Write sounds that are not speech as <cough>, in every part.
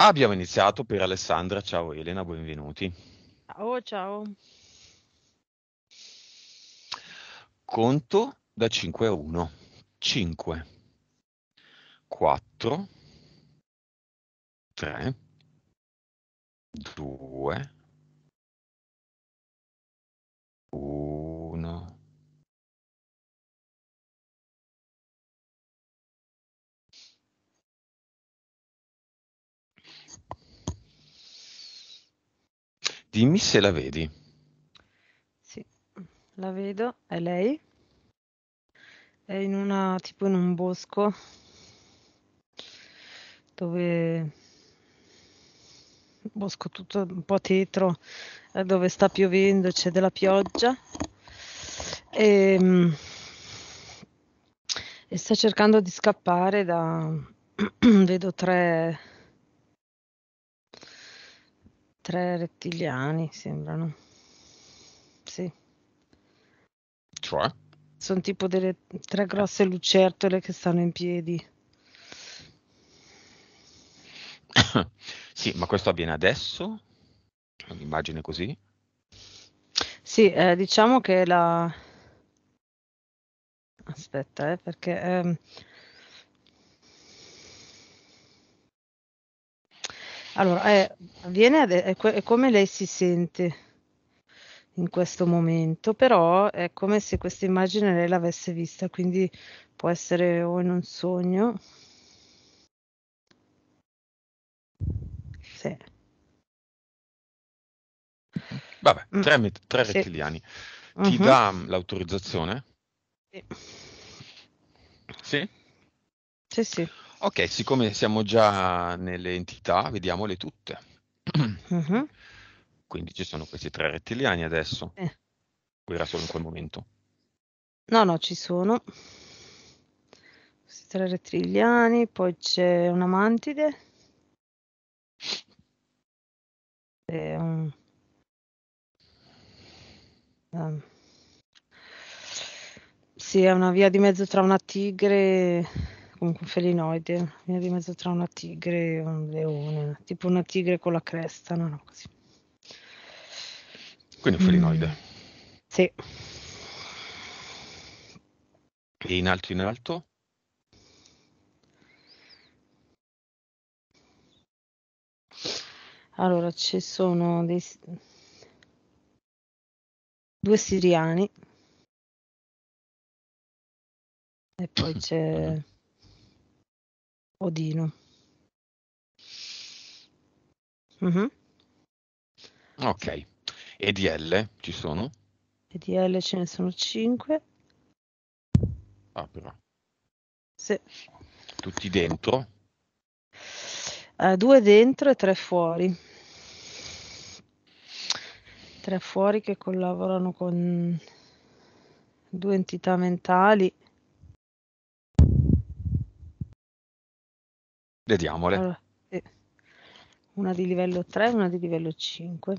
Abbiamo iniziato per Alessandra. Ciao Elena, benvenuti. Ciao, ciao. Conto da 5 a 1. 5, 4, 3, 2, Dimmi se la vedi. Sì, la vedo, è lei. È in una, tipo in un bosco dove bosco tutto un po' tetro eh, dove sta piovendo, c'è della pioggia e, ehm, e sta cercando di scappare da <clears throat> vedo tre tre rettiliani sembrano. Sì. Cioè? Sono tipo delle tre grosse lucertole che stanno in piedi. <coughs> sì, ma questo avviene adesso? Un'immagine così? Sì, eh, diciamo che la... Aspetta, eh, perché eh, Allora, eh, è, avviene ad, è, è come lei si sente in questo momento, però è come se questa immagine lei l'avesse vista, quindi può essere o in un sogno. Sì. Vabbè, mm. tre, tre sì. rettiliani. Ti uh-huh. dà mm, l'autorizzazione? Sì. Sì? Sì, sì. Ok, siccome siamo già nelle entità, vediamole tutte. Mm-hmm. Quindi ci sono questi tre rettiliani adesso. Eh. O era solo in quel momento? No, no, ci sono. Questi tre rettiliani, poi c'è una mantide. E un... Um. Sì, è una via di mezzo tra una tigre comunque un felinoide, mi eri mezzo tra una tigre e un leone, tipo una tigre con la cresta, no, no, così. Quindi un felinoide. Mm. Sì. E in alto in alto? Allora, ci sono dei... due siriani e poi c'è Odino. Mh-mh. Okay. E ci sono? E ce ne sono 5. Ah, però. Sì. Tutti dentro? Eh, due dentro e tre fuori. Tre fuori che collaborano con due entità mentali. Vediamole. Allora, una di livello 3 e una di livello 5.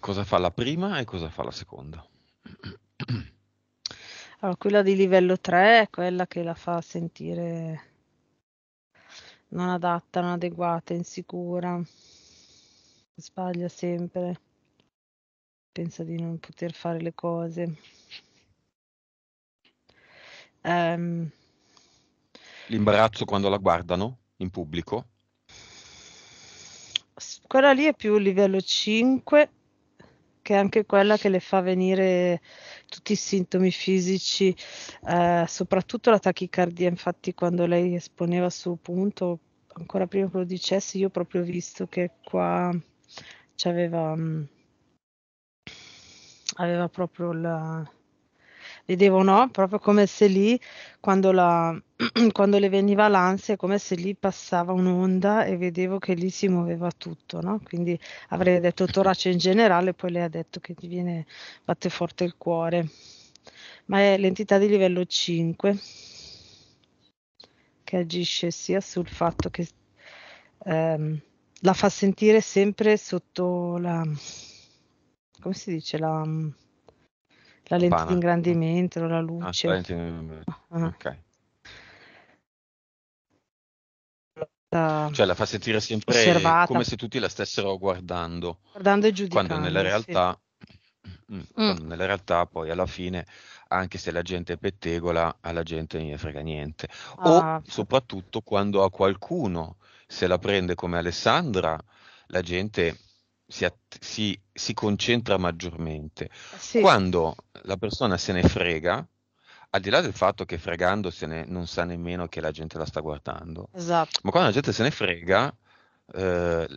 Cosa fa la prima e cosa fa la seconda? Allora, quella di livello 3 è quella che la fa sentire non adatta, non adeguata, insicura. Sbaglia sempre. Pensa di non poter fare le cose. Um... L'imbarazzo quando la guardano in pubblico? Quella lì è più livello 5, che è anche quella che le fa venire tutti i sintomi fisici, eh, soprattutto la tachicardia. Infatti, quando lei esponeva il suo punto, ancora prima che lo dicessi, io ho proprio visto che qua c'aveva. Mh, mm, aveva proprio la, le devono, proprio come se lì, quando, la, <clears throat> quando le veniva l'ansia, come se lì passava un'onda e vedevo che lì si muoveva tutto, no? Quindi avrei detto <laughs> torace in generale, poi lei ha detto che ti viene, batte forte il cuore, ma è l'entità di livello 5 che agisce sia sul fatto che ehm, la fa sentire sempre sotto la come si dice la la lente di ingrandimento, la ah, luce. Ah, lente... di ingrandimento. Ok. Cioè la fa sentire sempre osservata. come se tutti la stessero guardando. Guardando e giudicando. Quando nella realtà, sì. <clears throat> Mm, mm. quando mm. nella realtà poi alla fine, anche se la gente è pettegola, alla gente non gli frega niente. Ah. O soprattutto quando a qualcuno se la prende come Alessandra, la gente si, att- si, si concentra maggiormente. Sì. Quando la persona se ne frega, al di là del fatto che fregandosene non sa nemmeno che la gente la sta guardando, esatto. ma quando la gente se ne frega, eh,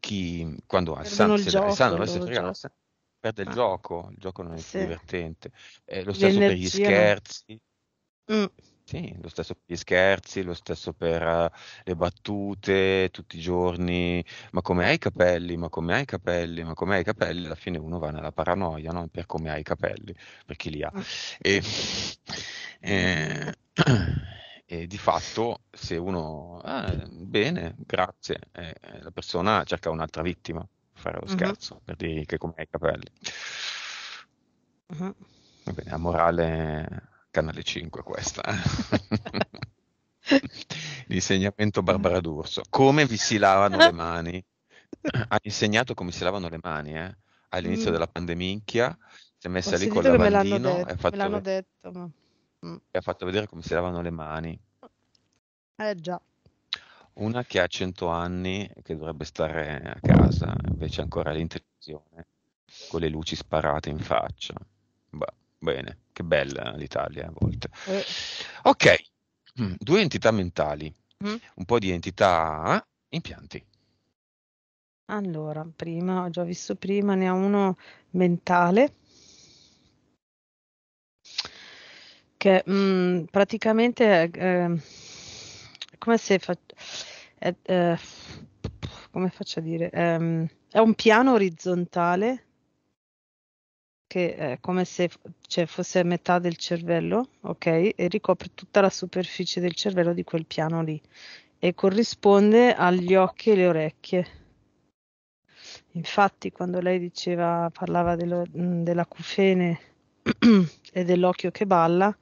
chi, quando Alessandro se, gioco, frega, non se, perde il ah. gioco, il gioco non è sì. più divertente. Eh, lo stesso L'energia per gli scherzi. Mm. Sì, lo stesso per gli scherzi, lo stesso per eh, le battute, tutti i giorni, ma come hai i capelli, ma come hai i capelli, ma come hai i capelli, alla fine uno va nella paranoia, no? Per come hai i capelli, per chi li ha. Ah. E, e, eh, e di fatto se uno, ah, bene, grazie, eh, la persona cerca un'altra vittima, per fare lo uh-huh. scherzo, per dire che come hai i capelli. Uh-huh. Va bene, la morale Canale 5 questa. <laughs> L'insegnamento Barbara D'Urso. Come vi si lavano le mani? Ha insegnato come si lavano le mani, eh? All'inizio mm. della pandemia. si è messa Ho lì con il lavandino e, ha fatto, detto, ma... mm. e ha fatto vedere come si lavano le mani. Eh già. Una che ha 100 anni e che dovrebbe stare a casa, invece ancora all'interazione, con le luci sparate in faccia. Bah. Bene, che bella l'Italia a volte. Eh. Ok, mm, due entità mentali, mm. un po' di entità eh? impianti. Allora, prima ho già visto prima, ne ha uno mentale che mh, mm, praticamente eh, come se fa, eh, eh, come faccio a dire, eh, è un piano orizzontale che è come se cioè, fosse a metà del cervello, ok? E ricopre tutta la superficie del cervello di quel piano lì e corrisponde agli occhi e le orecchie. Infatti, quando lei diceva, parlava dello, mm, della cufene <clears throat> e dell'occhio che balla,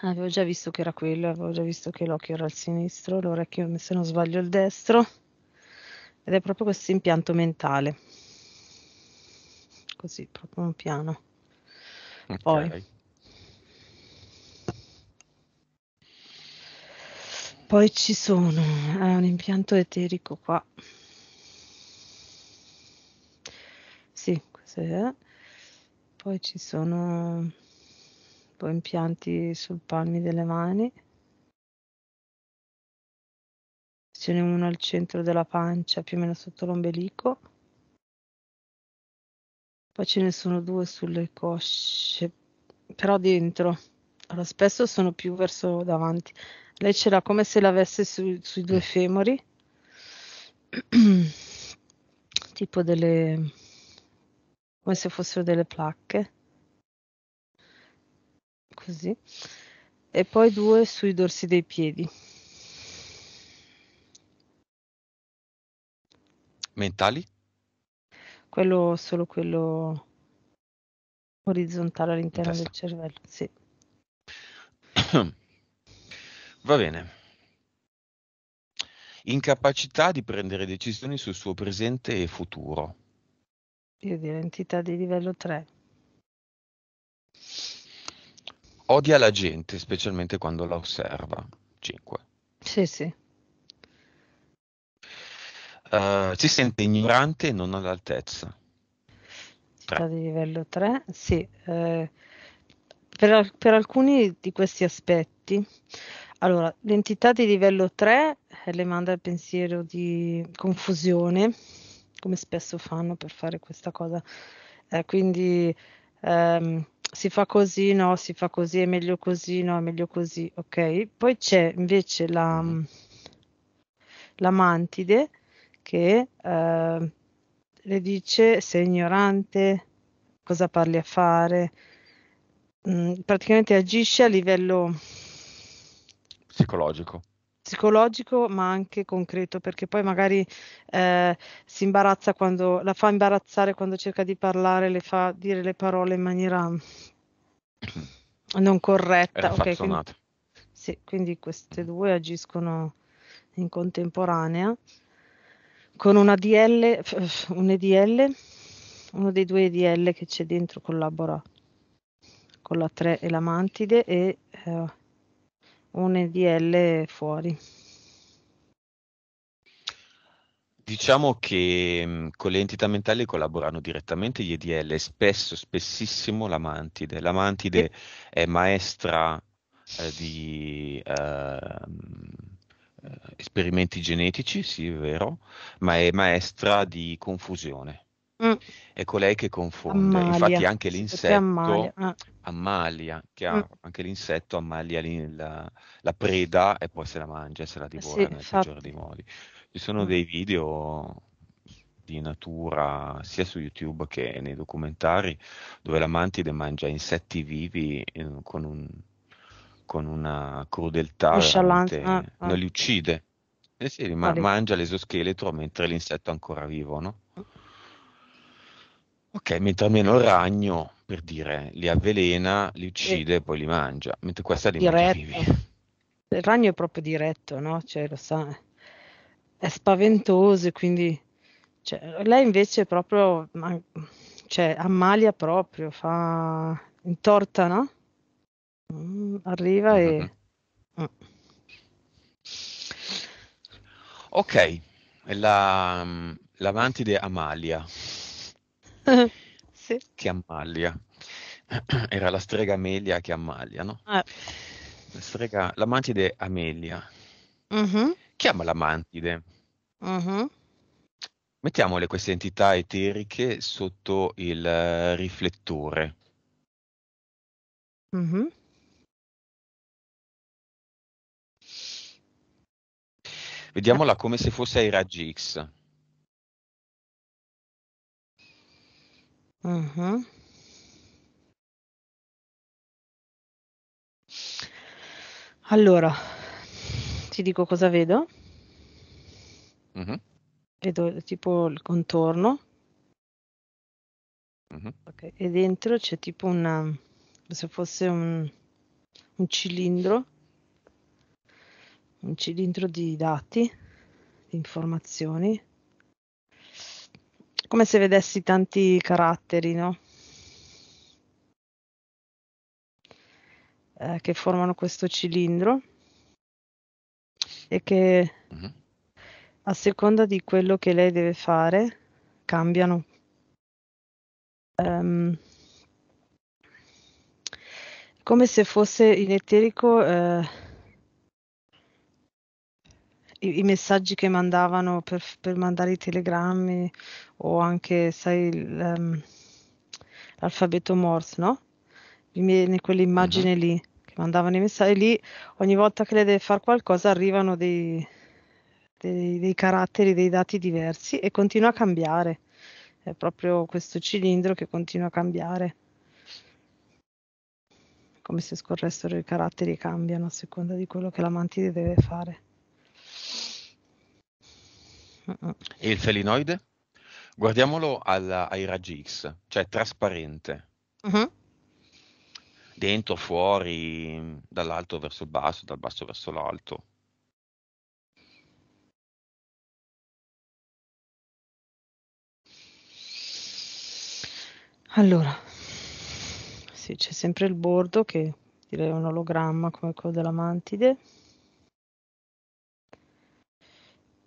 avevo già visto che era quello, avevo già visto che l'occhio era il sinistro, l'orecchio, se non sbaglio, il destro, ed è proprio questo impianto mentale così, proprio piano. Okay. Poi. Poi ci sono, è un impianto eterico qua. Sì, questo è. Poi ci sono poi impianti sul palmi delle mani. Ce n'è uno al centro della pancia, più o meno sotto l'ombelico poi ce ne sono due sulle cosce, però dentro. Allora, spesso sono più verso davanti. Lei ce l'ha come se l'avesse su, sui due femori, <clears throat> tipo delle... come se fossero delle placche, così, e poi due sui dorsi dei piedi. Mentali? Quello, solo quello orizzontale all'interno del cervello, sì. Va bene. Incapacità di prendere decisioni sul suo presente e futuro. Io direi entità di livello 3. Odia la gente, specialmente quando la osserva. 5. Sì, sì. Eh, si sente ignorante e non all'altezza. Città di livello 3, sì. Eh, per, per, alcuni di questi aspetti, allora, l'entità di livello 3 le manda il pensiero di confusione, come spesso fanno per fare questa cosa. Eh, quindi ehm, si fa così, no, si fa così, è meglio così, no, è meglio così, ok? Poi c'è invece la, mm-hmm. la mantide che eh, le dice sei ignorante, cosa parli a fare, mm, praticamente agisce a livello psicologico psicologico ma anche concreto perché poi magari eh, si imbarazza quando la fa imbarazzare quando cerca di parlare le fa dire le parole in maniera non corretta okay, quindi, sì, quindi queste due agiscono in contemporanea con una DL, un EDL, uno dei due EDL che c'è dentro collabora con la 3 e la mantide e eh, un EDL fuori. Diciamo che mm, con le entità mentali collaborano direttamente gli EDL, spesso, spessissimo la mantide. La mantide è maestra eh, di... Eh, eh, esperimenti genetici, sì, è vero, ma è maestra di confusione. Mm. È colei ecco, che confonde, Amalia. infatti anche l'insetto Amalia. Ah. Amalia, che mm. anche l'insetto Amalia la, la, preda e poi se la mangia se la divora sì, nel peggiore dei modi. Ci sono mm. dei video di natura sia su YouTube che nei documentari dove la mantide mangia insetti vivi eh, con un con una crudeltà, ah, ah. non eh. li uccide, eh sì, ma- vale. mangia l'esoscheletro mentre l'insetto è ancora vivo, no? Ok, mentre almeno il ragno, per dire, li avvelena, li uccide e poi li mangia, mentre questa li diretto. mangia vivi. <laughs> Il ragno è proprio diretto, no? Cioè, lo sa, è spaventoso, quindi... Cioè, lei invece è proprio... cioè, ammalia proprio, fa... intorta, no? Mh, mm, arriva e Mh-mh. la mhmm, mantide Amalia <laughs> Sì. che ammalia. <clears throat> Era la strega Amelia che ammalia, no, Eh. la strega mm-hmm. la mantide Amelia. Mh-mh. Chiama la mantide. mh Mettiamole queste entità eteriche sotto il eh, riflettore. Mh-mh. Vediamola come se fosse ai raggi X. Uh mm-hmm. -huh. Allora, ti dico cosa vedo. Uh mm-hmm. -huh. Vedo tipo il contorno. Uh mm-hmm. -huh. okay. E dentro c'è tipo una, come se fosse un, un cilindro un cilindro di dati, di informazioni, come se vedessi tanti caratteri, no? Eh, che formano questo cilindro e che uh-huh. a seconda di quello che lei deve fare cambiano. Um, come se fosse in eterico eh, i, i messaggi che mandavano per, per, mandare i telegrammi o anche, sai, il, um, l'alfabeto Morse, no? Viene quell'immagine uh-huh. Mhm. lì che mandavano i messaggi lì, ogni volta che lei deve fare qualcosa arrivano dei, dei, dei caratteri, dei dati diversi e continua a cambiare. È proprio questo cilindro che continua a cambiare come se scorressero i caratteri cambiano a seconda di quello che la mantide deve fare. E il felinoide? Guardiamolo alla, ai raggi X, cioè trasparente. Uh-huh. Dentro, fuori, dall'alto verso il basso, dal basso verso l'alto. Allora, sì, c'è sempre il bordo che direi un ologramma come quello della mantide.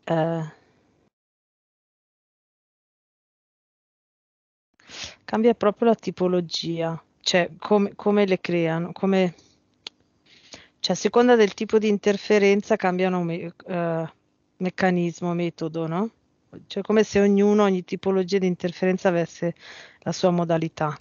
Eh, cambia proprio la tipologia, cioè come, come le creano, come, cioè a seconda del tipo di interferenza cambiano me, eh, meccanismo, metodo, no? Cioè come se ognuno, ogni tipologia di interferenza avesse la sua modalità.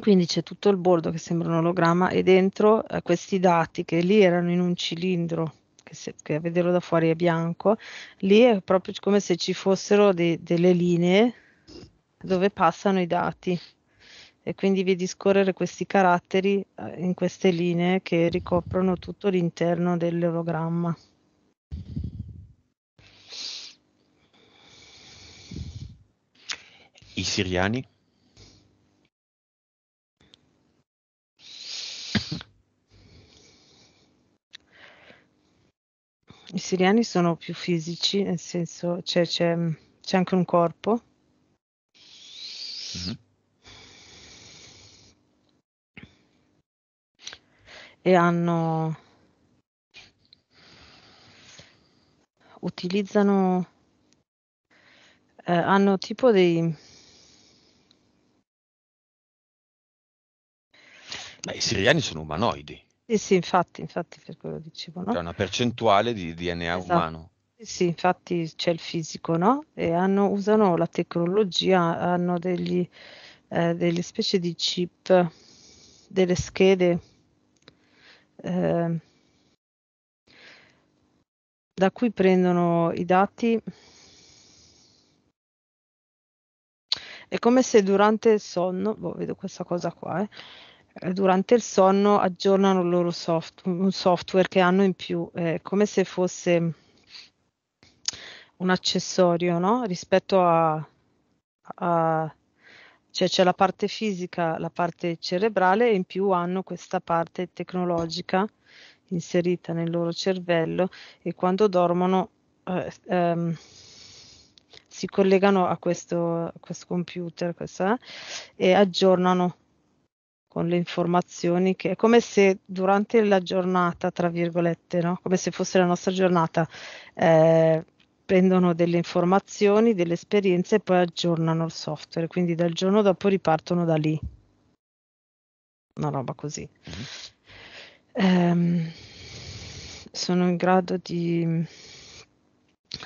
Quindi c'è tutto il bordo che sembra un ologramma e dentro eh, questi dati che lì erano in un cilindro che, se, che, a vederlo da fuori è bianco, lì è proprio come se ci fossero de, delle linee dove passano i dati e quindi vedi scorrere questi caratteri eh, in queste linee che ricoprono tutto l'interno dell'ologramma. I siriani? I siriani sono più fisici, nel senso cioè, c'è, c'è anche un corpo Mhm. E hanno... utilizzano... Eh, hanno tipo dei... Ma i siriani sono umanoidi. Sì, sì, infatti, infatti per quello dicevo, no? C'è una percentuale di DNA esatto. umano. Sì, infatti c'è il fisico, no? E hanno, usano la tecnologia, hanno degli, eh, delle specie di chip, delle schede eh, da cui prendono i dati. È come se durante il sonno, boh, vedo questa cosa qua, eh, eh, durante il sonno aggiornano il loro soft, un software che hanno in più, è come se fosse un accessorio, no? Rispetto a, a cioè c'è la parte fisica, la parte cerebrale e in più hanno questa parte tecnologica inserita nel loro cervello e quando dormono eh, ehm, si collegano a questo, a questo computer questa, e aggiornano con le informazioni che è come se durante la giornata, tra virgolette, no? come se fosse la nostra giornata, eh, prendono delle informazioni, delle esperienze e poi aggiornano il software, quindi dal giorno dopo ripartono da lì. Una roba così. Um, sono in grado di sono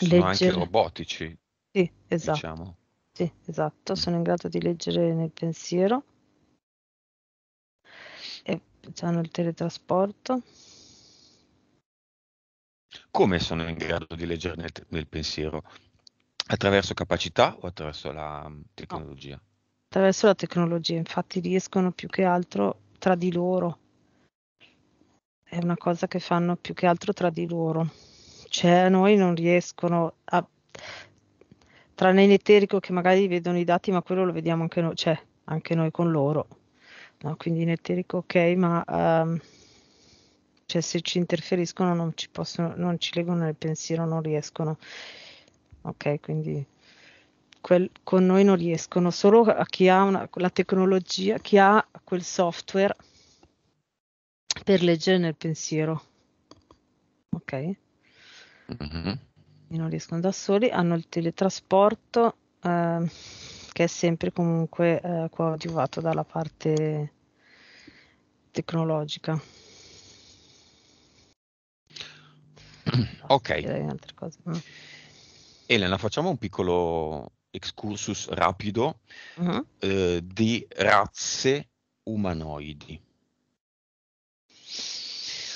leggere... anche robotici. Sì, esatto. Diciamo. Sì, esatto, sono in grado di leggere nel pensiero. E hanno il teletrasporto. Come sono in grado di leggere nel, nel pensiero? Attraverso capacità o attraverso la mm, tecnologia? No. Attraverso la tecnologia, infatti riescono più che altro tra di loro. È una cosa che fanno più che altro tra di loro. Cioè noi non riescono a... Tranne in eterico che magari vedono i dati, ma quello lo vediamo anche noi, cioè anche noi con loro. No? Quindi in eterico ok, ma... Um cioè se ci interferiscono non ci possono, non ci leggono nel pensiero, non riescono. Ok, quindi quel, con noi non riescono, solo a chi ha una, la tecnologia, chi ha quel software per leggere nel pensiero. Ok? Mm-hmm. Non riescono da soli, hanno il teletrasporto eh, che è sempre comunque eh, coadiuvato dalla parte tecnologica. ok. Mm. Elena, facciamo un piccolo excursus rapido uh-huh. eh, di razze umanoidi.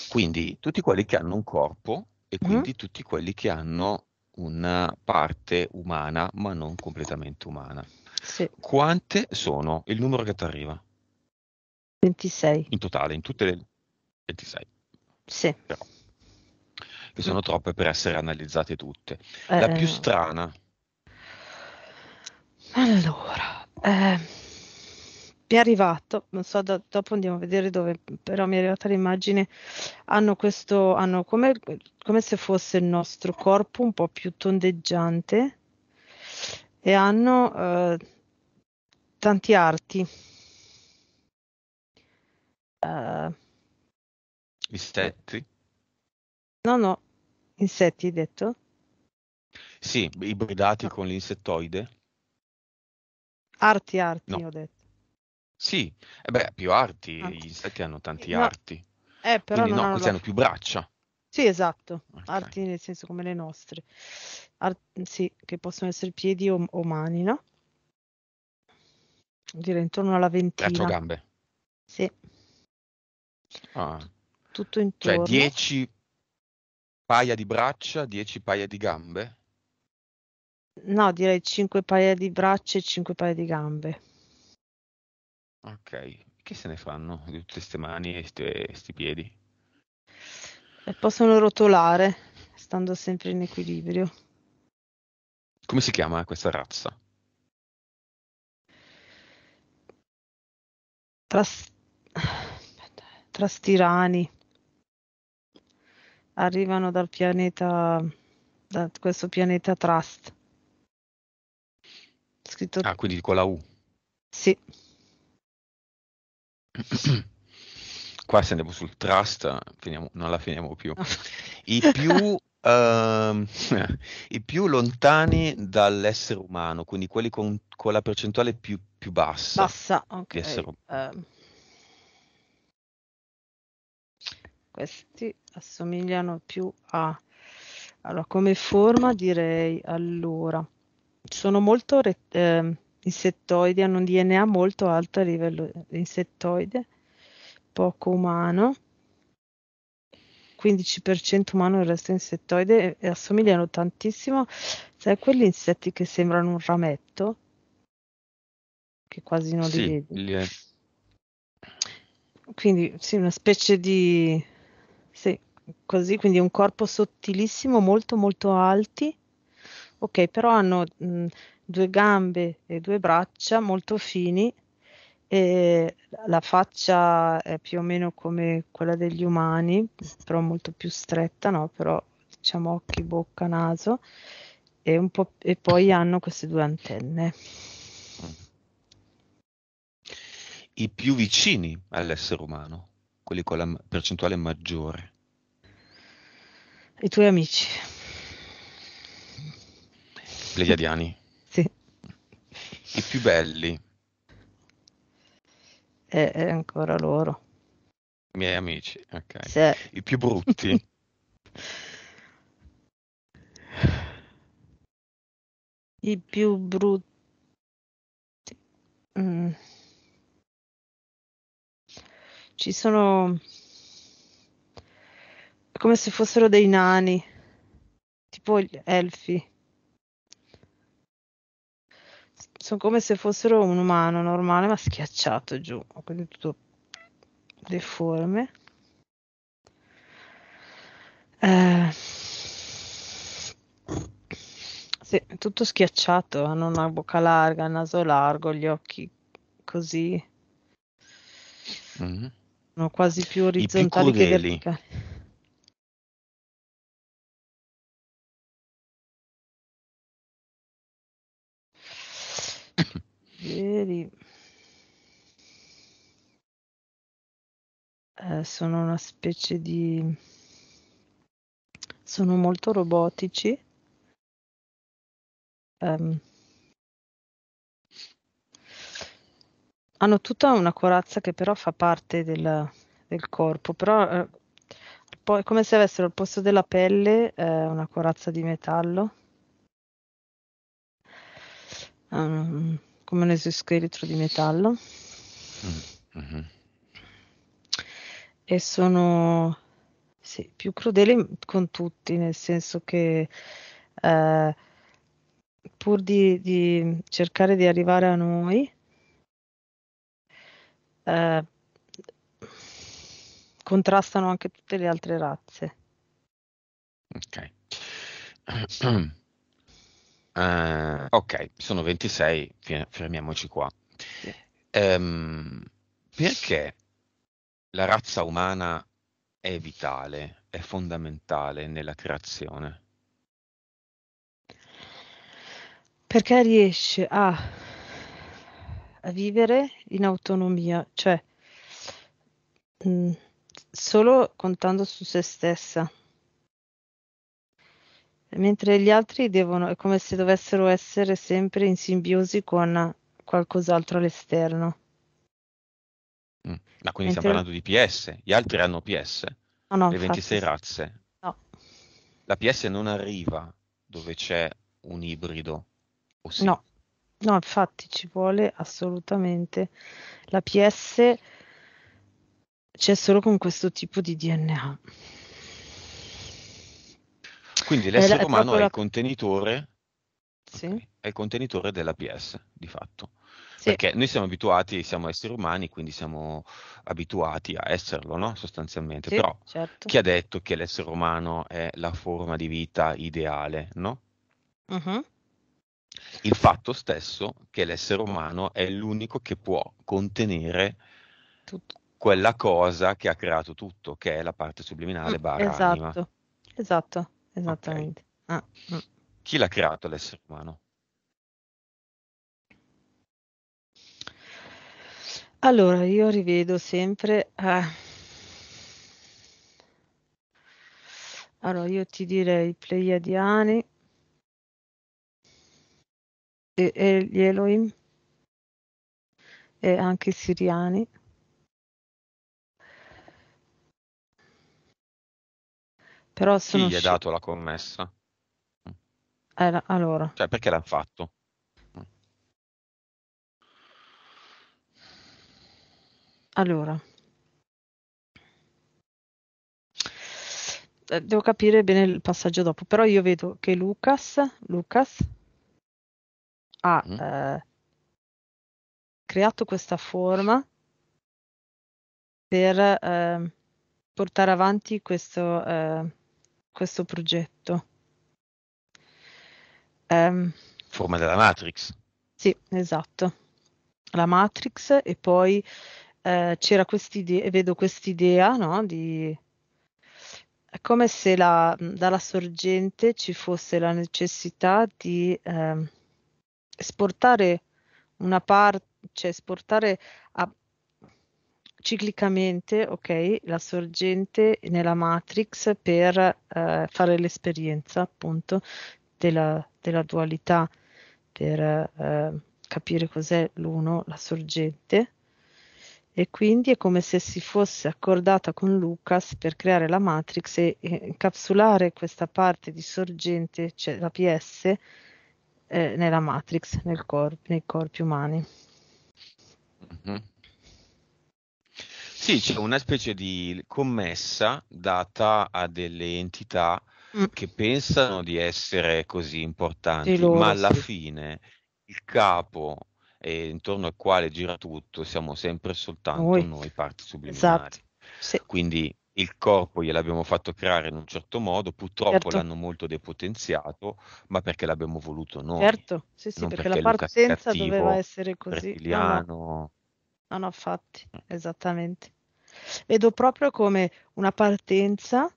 Quindi tutti quelli che hanno un corpo e mm-hmm. quindi uh tutti quelli che hanno una parte umana ma non completamente umana. Sì. Quante sono? Il numero che ti arriva? 26. In totale, in tutte le 26. Sì. Però che sono troppe per essere analizzate tutte. Eh, La più eh. strana. Allora, eh, mi è arrivato, non so, do, dopo andiamo a vedere dove, però mi è arrivata l'immagine, hanno questo, hanno come, come se fosse il nostro corpo un po' più tondeggiante e hanno eh, tanti arti. Uh, eh. Insetti? No, no, Insetti, hai detto? Sì, ibridati no. con l'insettoide. Arti, arti, no. ho detto. Sì, eh beh, più arti, ah. gli insetti hanno tanti no. arti. Eh, però Quindi, no, questi hanno più braccia. Sì, esatto, okay. arti nel senso come le nostre. Ar- sì, che possono essere piedi o, o mani, no? Direi intorno alla ventina. Quattro gambe. Sì. Ah. Tutto cioè, intorno. Cioè 10 paia di braccia, 10 paia di gambe? No, direi 5 paia di braccia e 5 paia di gambe. Ok, che se ne fanno di tutte queste mani e questi piedi? E possono rotolare, stando sempre in equilibrio. Come si chiama questa razza? Tras... <sighs> Eh, trastirani arrivano dal pianeta, da questo pianeta Trust. Scritto... Ah, quindi con la U. Sì. <clears throat> Qua se andiamo sul trust finiamo, non la finiamo più. No. I più Uh, <laughs> i più lontani dall'essere umano, quindi quelli con, con la percentuale più, più bassa, bassa ok di essere umano. Uh, ehm, questi assomigliano più a... Allora, come forma direi, allora, sono molto re, eh, insettoidi, hanno un DNA molto alto a livello insettoide, poco umano, 15% umano, e il resto insettoide, e assomigliano tantissimo, sai quegli insetti che sembrano un rametto, che quasi non sì, li vedi. Li è. Quindi sì, una specie di sì, così quindi un corpo sottilissimo, molto molto alti. Ok, però hanno mh, mm, due gambe e due braccia molto fini e la faccia è più o meno come quella degli umani, però molto più stretta, no? Però diciamo occhi, bocca, naso e, un po', e poi hanno queste due antenne. I più vicini all'essere umano quelli con la percentuale maggiore. I tuoi amici? Pleiadiani. sì. I più belli. E, eh, e ancora loro. I miei amici, ok. Sì. I più brutti. <laughs> I più brutti. Mm. Ci sono come se fossero dei nani, tipo gli elfi. Sono come se fossero un umano normale, ma schiacciato giù, quindi tutto deforme. Eh, sì, tutto schiacciato, hanno una bocca larga, il naso largo, gli occhi così. Mm-hmm sono quasi più orizzontali che verticali. Vedi. Eh, sono una specie di... sono molto robotici. Um, hanno tutta una corazza che però fa parte del, del corpo, però eh, poi, è come se avessero al posto della pelle eh, una corazza di metallo, um, come un esoscheletro di metallo. Mm, mm-hmm. E sono sì, più crudeli con tutti, nel senso che eh, pur di, di cercare di arrivare a noi, eh, contrastano anche tutte le altre razze. Ok. Uh, <clears throat> ok, sono 26, fermiamoci qua. Um, perché la razza umana è vitale, è fondamentale nella creazione? Perché riesce a vivere in autonomia, cioè mh, mm, solo contando su se stessa. Mentre gli altri devono, è come se dovessero essere sempre in simbiosi con qualcos'altro all'esterno. Mm, ma quindi Mentre... stiamo parlando di PS, gli altri hanno PS, no, no, le 26 infatti... razze. No. La PS non arriva dove c'è un ibrido. Sì? No, No, infatti ci vuole assolutamente la PS c'è solo con questo tipo di DNA. Quindi l'essere la, umano è, il contenitore, sì. okay, è il contenitore della PS, di fatto. Sì. Perché noi siamo abituati, siamo esseri umani, quindi siamo abituati a esserlo, no? Sostanzialmente. Sì, Però certo. chi ha detto che l'essere umano è la forma di vita ideale, no? Uh-huh il fatto stesso che l'essere umano è l'unico che può contenere tutto. quella cosa che ha creato tutto, che è la parte subliminale mm, barra esatto. Anima. Esatto, esattamente. Okay. Ah, mm. Chi l'ha creato l'essere umano? Allora, io rivedo sempre... Eh. Allora, io ti direi Pleiadiani e, gli Elohim e anche i siriani. Però Chi gli ha dato la commessa? Era, allora. Cioè, perché l'hanno fatto? Allora. Eh, devo capire bene il passaggio dopo, però io vedo che Lucas, Lucas ha mm. eh, creato questa forma per eh, portare avanti questo, eh, questo progetto. Um, forma della Matrix. Sì, esatto. La Matrix e poi eh, c'era quest'idea, vedo quest'idea no, di è come se la, dalla sorgente ci fosse la necessità di eh, esportare una parte, cioè esportare a, ciclicamente okay, la sorgente nella matrix per eh, fare l'esperienza appunto della, della dualità, per eh, capire cos'è l'uno, la sorgente. E quindi è come se si fosse accordata con Lucas per creare la matrix e, e incapsulare questa parte di sorgente, cioè la PS, eh, nella Matrix, nel cor- nei corpi umani. Mm-hmm. Sì, c'è una specie di commessa data a delle entità mm. che pensano di essere così importanti, loro, ma alla sì. fine il capo eh, intorno al quale gira tutto siamo sempre soltanto noi, noi parti subliminali. Esatto. Sì. Quindi il corpo gliel'abbiamo fatto creare in un certo modo, purtroppo certo. l'hanno molto depotenziato, ma perché l'abbiamo voluto noi. Certo, sì, sì, perché, perché, la partenza cattivo, doveva essere così. Rettiliano. No, no, no, esattamente. Vedo proprio come una partenza,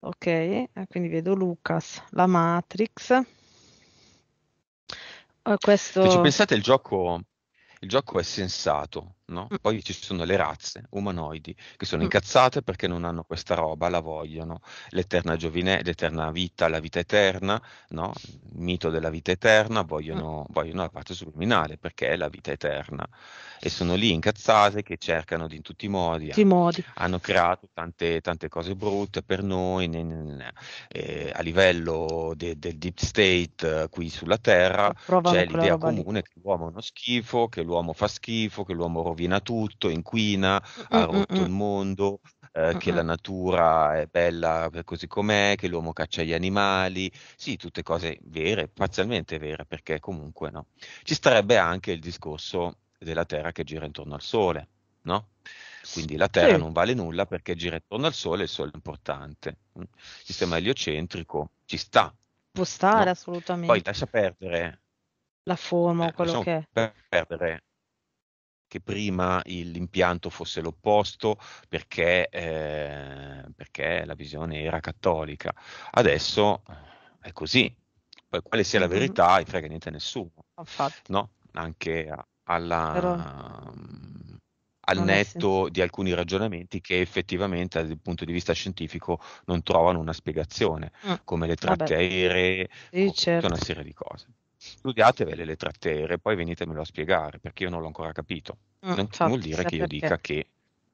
ok, eh, quindi vedo Lucas, la Matrix. Eh, questo... Se ci pensate, il gioco, il gioco è sensato, no? Mm. Poi ci sono le razze umanoidi che sono mm. incazzate perché non hanno questa roba, la vogliono, l'eterna giovinezza, l'eterna vita, la vita eterna, no? Il mito della vita eterna, mm. vogliono, vogliono la parte subliminale perché è la vita eterna e sono lì incazzate che cercano di in tutti i modi, tutti hanno, modi. hanno creato tante, tante, cose brutte per noi ne, ne, ne, eh, a livello de, del deep state eh, qui sulla terra Provano c'è l'idea comune lì. che l'uomo è uno schifo, che l'uomo fa schifo, che l'uomo rovina rovina tutto, inquina, mm, ha mm, mm, rotto il mondo, eh, che la natura è bella così com'è, che l'uomo caccia gli animali, sì, tutte cose vere, parzialmente vere, perché comunque no. Ci starebbe anche il discorso della Terra che gira intorno al Sole, no? Quindi la Terra sì. non vale nulla perché gira intorno al Sole, il Sole è importante. Il sistema eliocentrico ci sta. Può stare no? assolutamente. Poi lascia perdere la forma o eh, quello che è. Per perdere che prima l'impianto fosse l'opposto perché, eh, perché la visione era cattolica. Adesso eh, è così. Poi quale sia la verità, mm frega niente a nessuno. No? Anche alla... Però al netto di alcuni ragionamenti che effettivamente dal punto di vista scientifico non trovano una spiegazione, mm. come le tratte Vabbè. aeree, sì, certo. tutta una certo. serie di cose studiatevele le trattere, e poi venitemelo a spiegare, perché io non l'ho ancora capito. Mm, non certo, vuol dire che io perché. dica che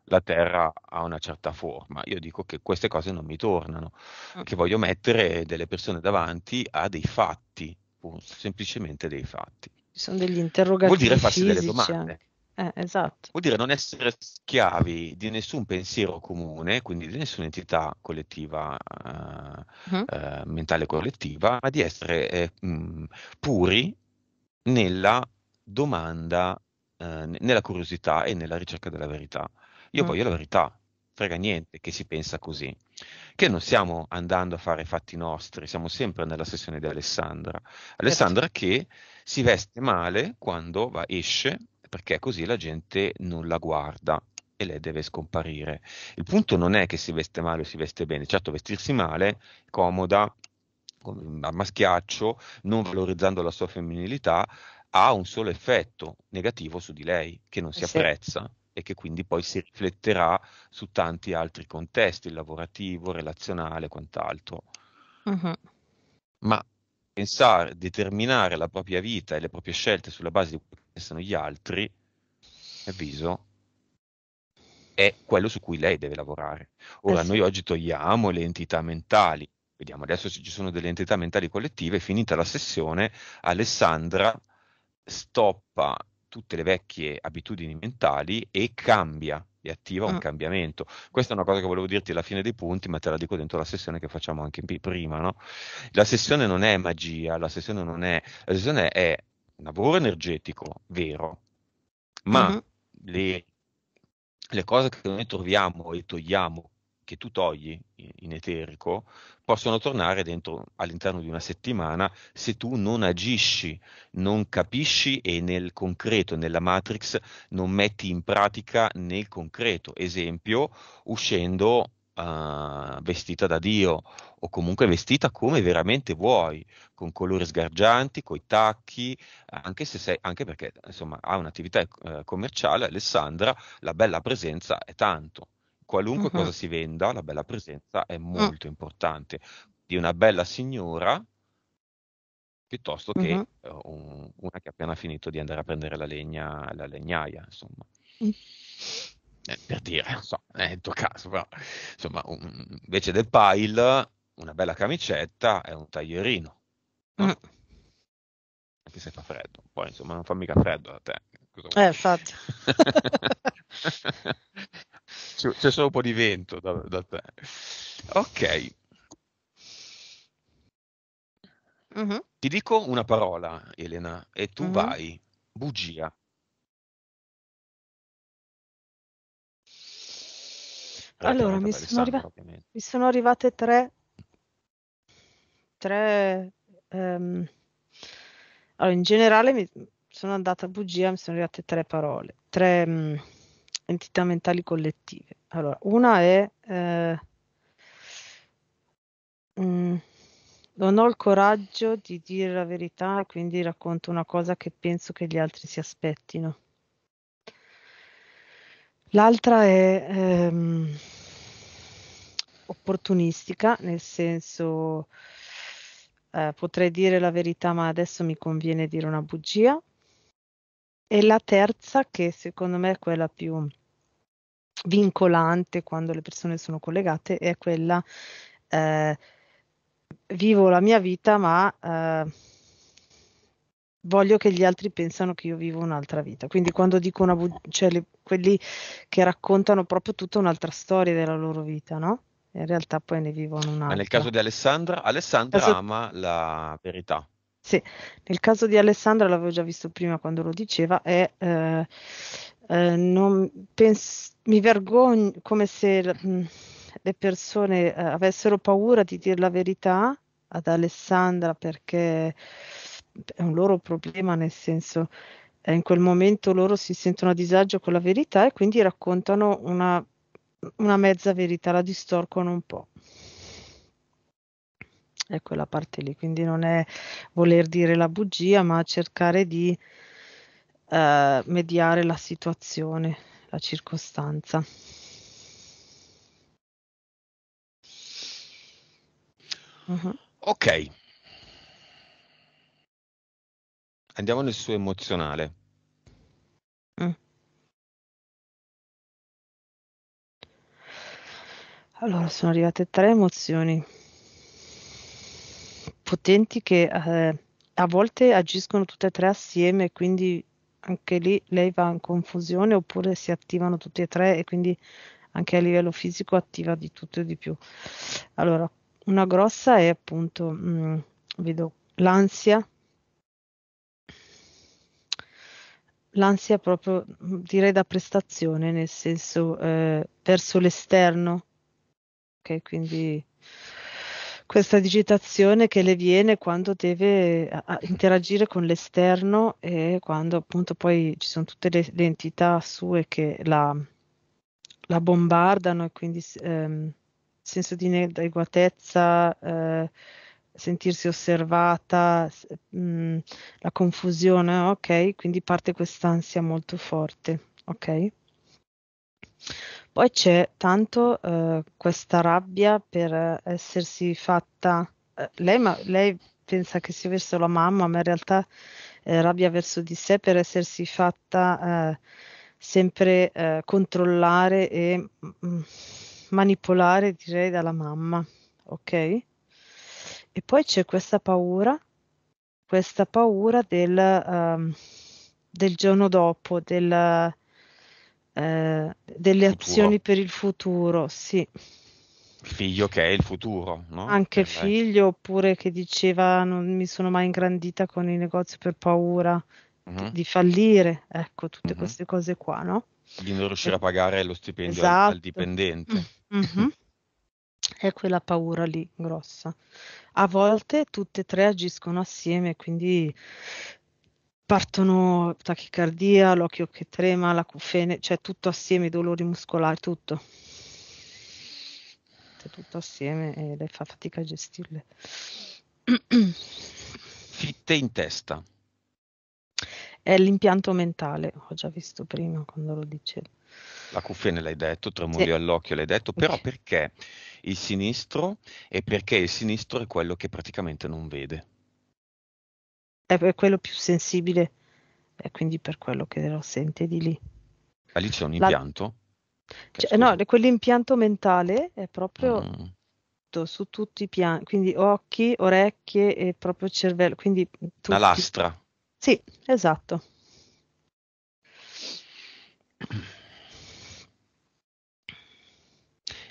la Terra ha una certa forma, io dico che queste cose non mi tornano, mm. che voglio mettere delle persone davanti a dei fatti, semplicemente dei fatti. Ci sono degli interrogativi. Vuol dire farsi delle domande. Eh, esatto. Vuol dire non essere schiavi di nessun pensiero comune, quindi di nessuna entità collettiva, uh, uh-huh. eh, mentale collettiva, ma di essere eh, mh, mm, puri nella domanda, eh, nella curiosità e nella ricerca della verità. Io uh-huh. voglio la verità, frega niente che si pensa così, che non stiamo andando a fare fatti nostri, siamo sempre nella sessione di Alessandra. Certo. Alessandra certo. che si veste male quando va, esce perché così la gente non la guarda e lei deve scomparire. Il punto non è che si veste male o si veste bene, certo vestirsi male, comoda, a maschiaccio, non valorizzando la sua femminilità, ha un solo effetto negativo su di lei, che non eh si sì. apprezza e che quindi poi si rifletterà su tanti altri contesti, lavorativo, relazionale e quant'altro. Uh-huh. Ma pensare, determinare la propria vita e le proprie scelte sulla base di sono gli altri, avviso, è quello su cui lei deve lavorare. Ora, eh sì. noi oggi togliamo le entità mentali, vediamo adesso se ci sono delle entità mentali collettive, finita la sessione, Alessandra stoppa tutte le vecchie abitudini mentali e cambia e attiva un ah. cambiamento. Questa è una cosa che volevo dirti alla fine dei punti, ma te la dico dentro la sessione che facciamo anche prima. No? La sessione non è magia, la sessione non è, la sessione è lavoro energetico, vero, ma uh-huh. le, le cose che noi troviamo e togliamo che tu togli in eterico possono tornare dentro, all'interno di una settimana se tu non agisci, non capisci e nel concreto, nella matrix, non metti in pratica nel concreto. Esempio, uscendo uh, vestita da Dio o comunque vestita come veramente vuoi, con colori sgargianti, coi tacchi, anche, se sei, anche perché insomma, ha un'attività eh, commerciale, Alessandra, la bella presenza è tanto. Qualunque uh-huh. cosa si venda, la bella presenza è molto uh-huh. importante. Di una bella signora piuttosto che uh-huh. un, una che ha appena finito di andare a prendere la legna la legnaia, insomma eh, per dire, non so, è il tuo caso, però insomma, un, invece del pile, una bella camicetta e un taglierino. Mm. Anche se fa freddo, poi insomma non fa mica freddo da te. eh, infatti. <laughs> c'è, c'è, solo un po' di vento da, da te. Ok. Mm-hmm. Ti dico una parola, Elena, e tu mm-hmm. vai. Bugia. Allora, mi sono, arriva- mi sono, arrivate tre, tre um, allora, in generale mi sono andata a bugia, mi sono arrivate tre parole, tre um, entità mentali collettive. Allora, una è eh, um, non ho il coraggio di dire la verità e quindi racconto una cosa che penso che gli altri si aspettino. L'altra è ehm, opportunistica, nel senso eh, potrei dire la verità, ma adesso mi conviene dire una bugia. E la terza, che secondo me è quella più vincolante quando le persone sono collegate, è quella eh, vivo la mia vita, ma eh, voglio che gli altri pensano che io vivo un'altra vita. Quindi quando dico una bugia, cioè le, quelli che raccontano proprio tutta un'altra storia della loro vita, no? in realtà poi ne vivono un'altra. Ma nel caso di Alessandra, Alessandra caso... ama la verità. Sì, nel caso di Alessandra l'avevo già visto prima quando lo diceva, è eh, eh, pens- mi vergogno come se mh, mm, le persone eh, avessero paura di dire la verità ad Alessandra perché è un loro problema, nel senso eh, in quel momento loro si sentono a disagio con la verità e quindi raccontano una una mezza verità, la distorcono un po'. È quella parte lì, quindi non è voler dire la bugia, ma cercare di eh, mediare la situazione, la circostanza. Uh-huh. Ok. Andiamo nel suo emozionale. Allora, sono arrivate tre emozioni potenti che, ehm, a volte agiscono tutte e tre assieme, quindi anche lì lei va in confusione oppure si attivano tutte e tre e quindi anche a livello fisico attiva di tutto e di più. Allora, una grossa è appunto, mh, mm, vedo l'ansia, l'ansia proprio mm, direi da prestazione, nel senso eh, verso l'esterno, Okay, quindi questa digitazione che le viene quando deve interagire con l'esterno e quando appunto poi ci sono tutte le, le entità sue che la, la bombardano e quindi ehm, senso di inadeguatezza, eh, sentirsi osservata, mh, mm, la confusione, ok? Quindi parte quest'ansia molto forte, ok? Poi c'è tanto eh, questa rabbia per essersi fatta. Eh, lei, ma, lei, pensa che sia verso la mamma, ma in realtà eh, rabbia verso di sé per essersi fatta eh, sempre eh, controllare e mh, mm, mm, manipolare, direi, dalla mamma. Ok? E poi c'è questa paura, questa paura del, ehm, del giorno dopo, del eh, delle futuro. azioni per il futuro, sì. Figlio che è il futuro, no? Anche eh, figlio, oppure che diceva non mi sono mai ingrandita con i negozi per paura uh-huh. di fallire, ecco, tutte uh-huh. queste cose qua, no? Di non riuscire eh, a pagare lo stipendio esatto. al, al, esatto. dipendente. Uh-huh. È quella paura lì grossa. A volte tutte e tre agiscono assieme, quindi partono tachicardia, l'occhio che trema, la cuffene, cioè tutto assieme, i dolori muscolari, tutto. Cioè tutto assieme e lei fa fatica a gestirle. <clears throat> Fitte in testa. È l'impianto mentale, ho già visto prima quando lo dicevo. La cuffene l'hai detto, tremolio sì. all'occhio l'hai detto, però okay. perché il sinistro e perché il sinistro è quello che praticamente non vede è quello più sensibile e quindi per quello che lo sente di lì. Ma lì c'è un impianto? La... Cioè, no, quell'impianto mentale è proprio mm. su tutti i piani, quindi occhi, orecchie e proprio cervello. Quindi tutti. Una lastra. Sì, esatto.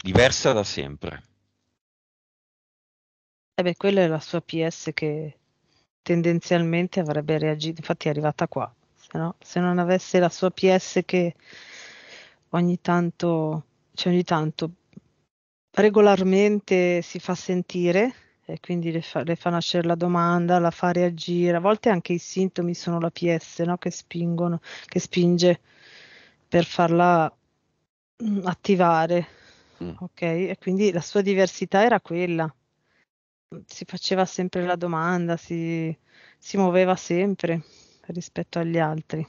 Diversa da sempre. E eh beh, quella è la sua PS che tendenzialmente avrebbe reagito, infatti è arrivata qua, se, no, se non avesse la sua PS che ogni tanto, cioè ogni tanto regolarmente si fa sentire e quindi le fa, le fa, nascere la domanda, la fa reagire, a volte anche i sintomi sono la PS no? che spingono, che spinge per farla mm, attivare, mm. ok? E quindi la sua diversità era quella si faceva sempre la domanda, si, si muoveva sempre rispetto agli altri.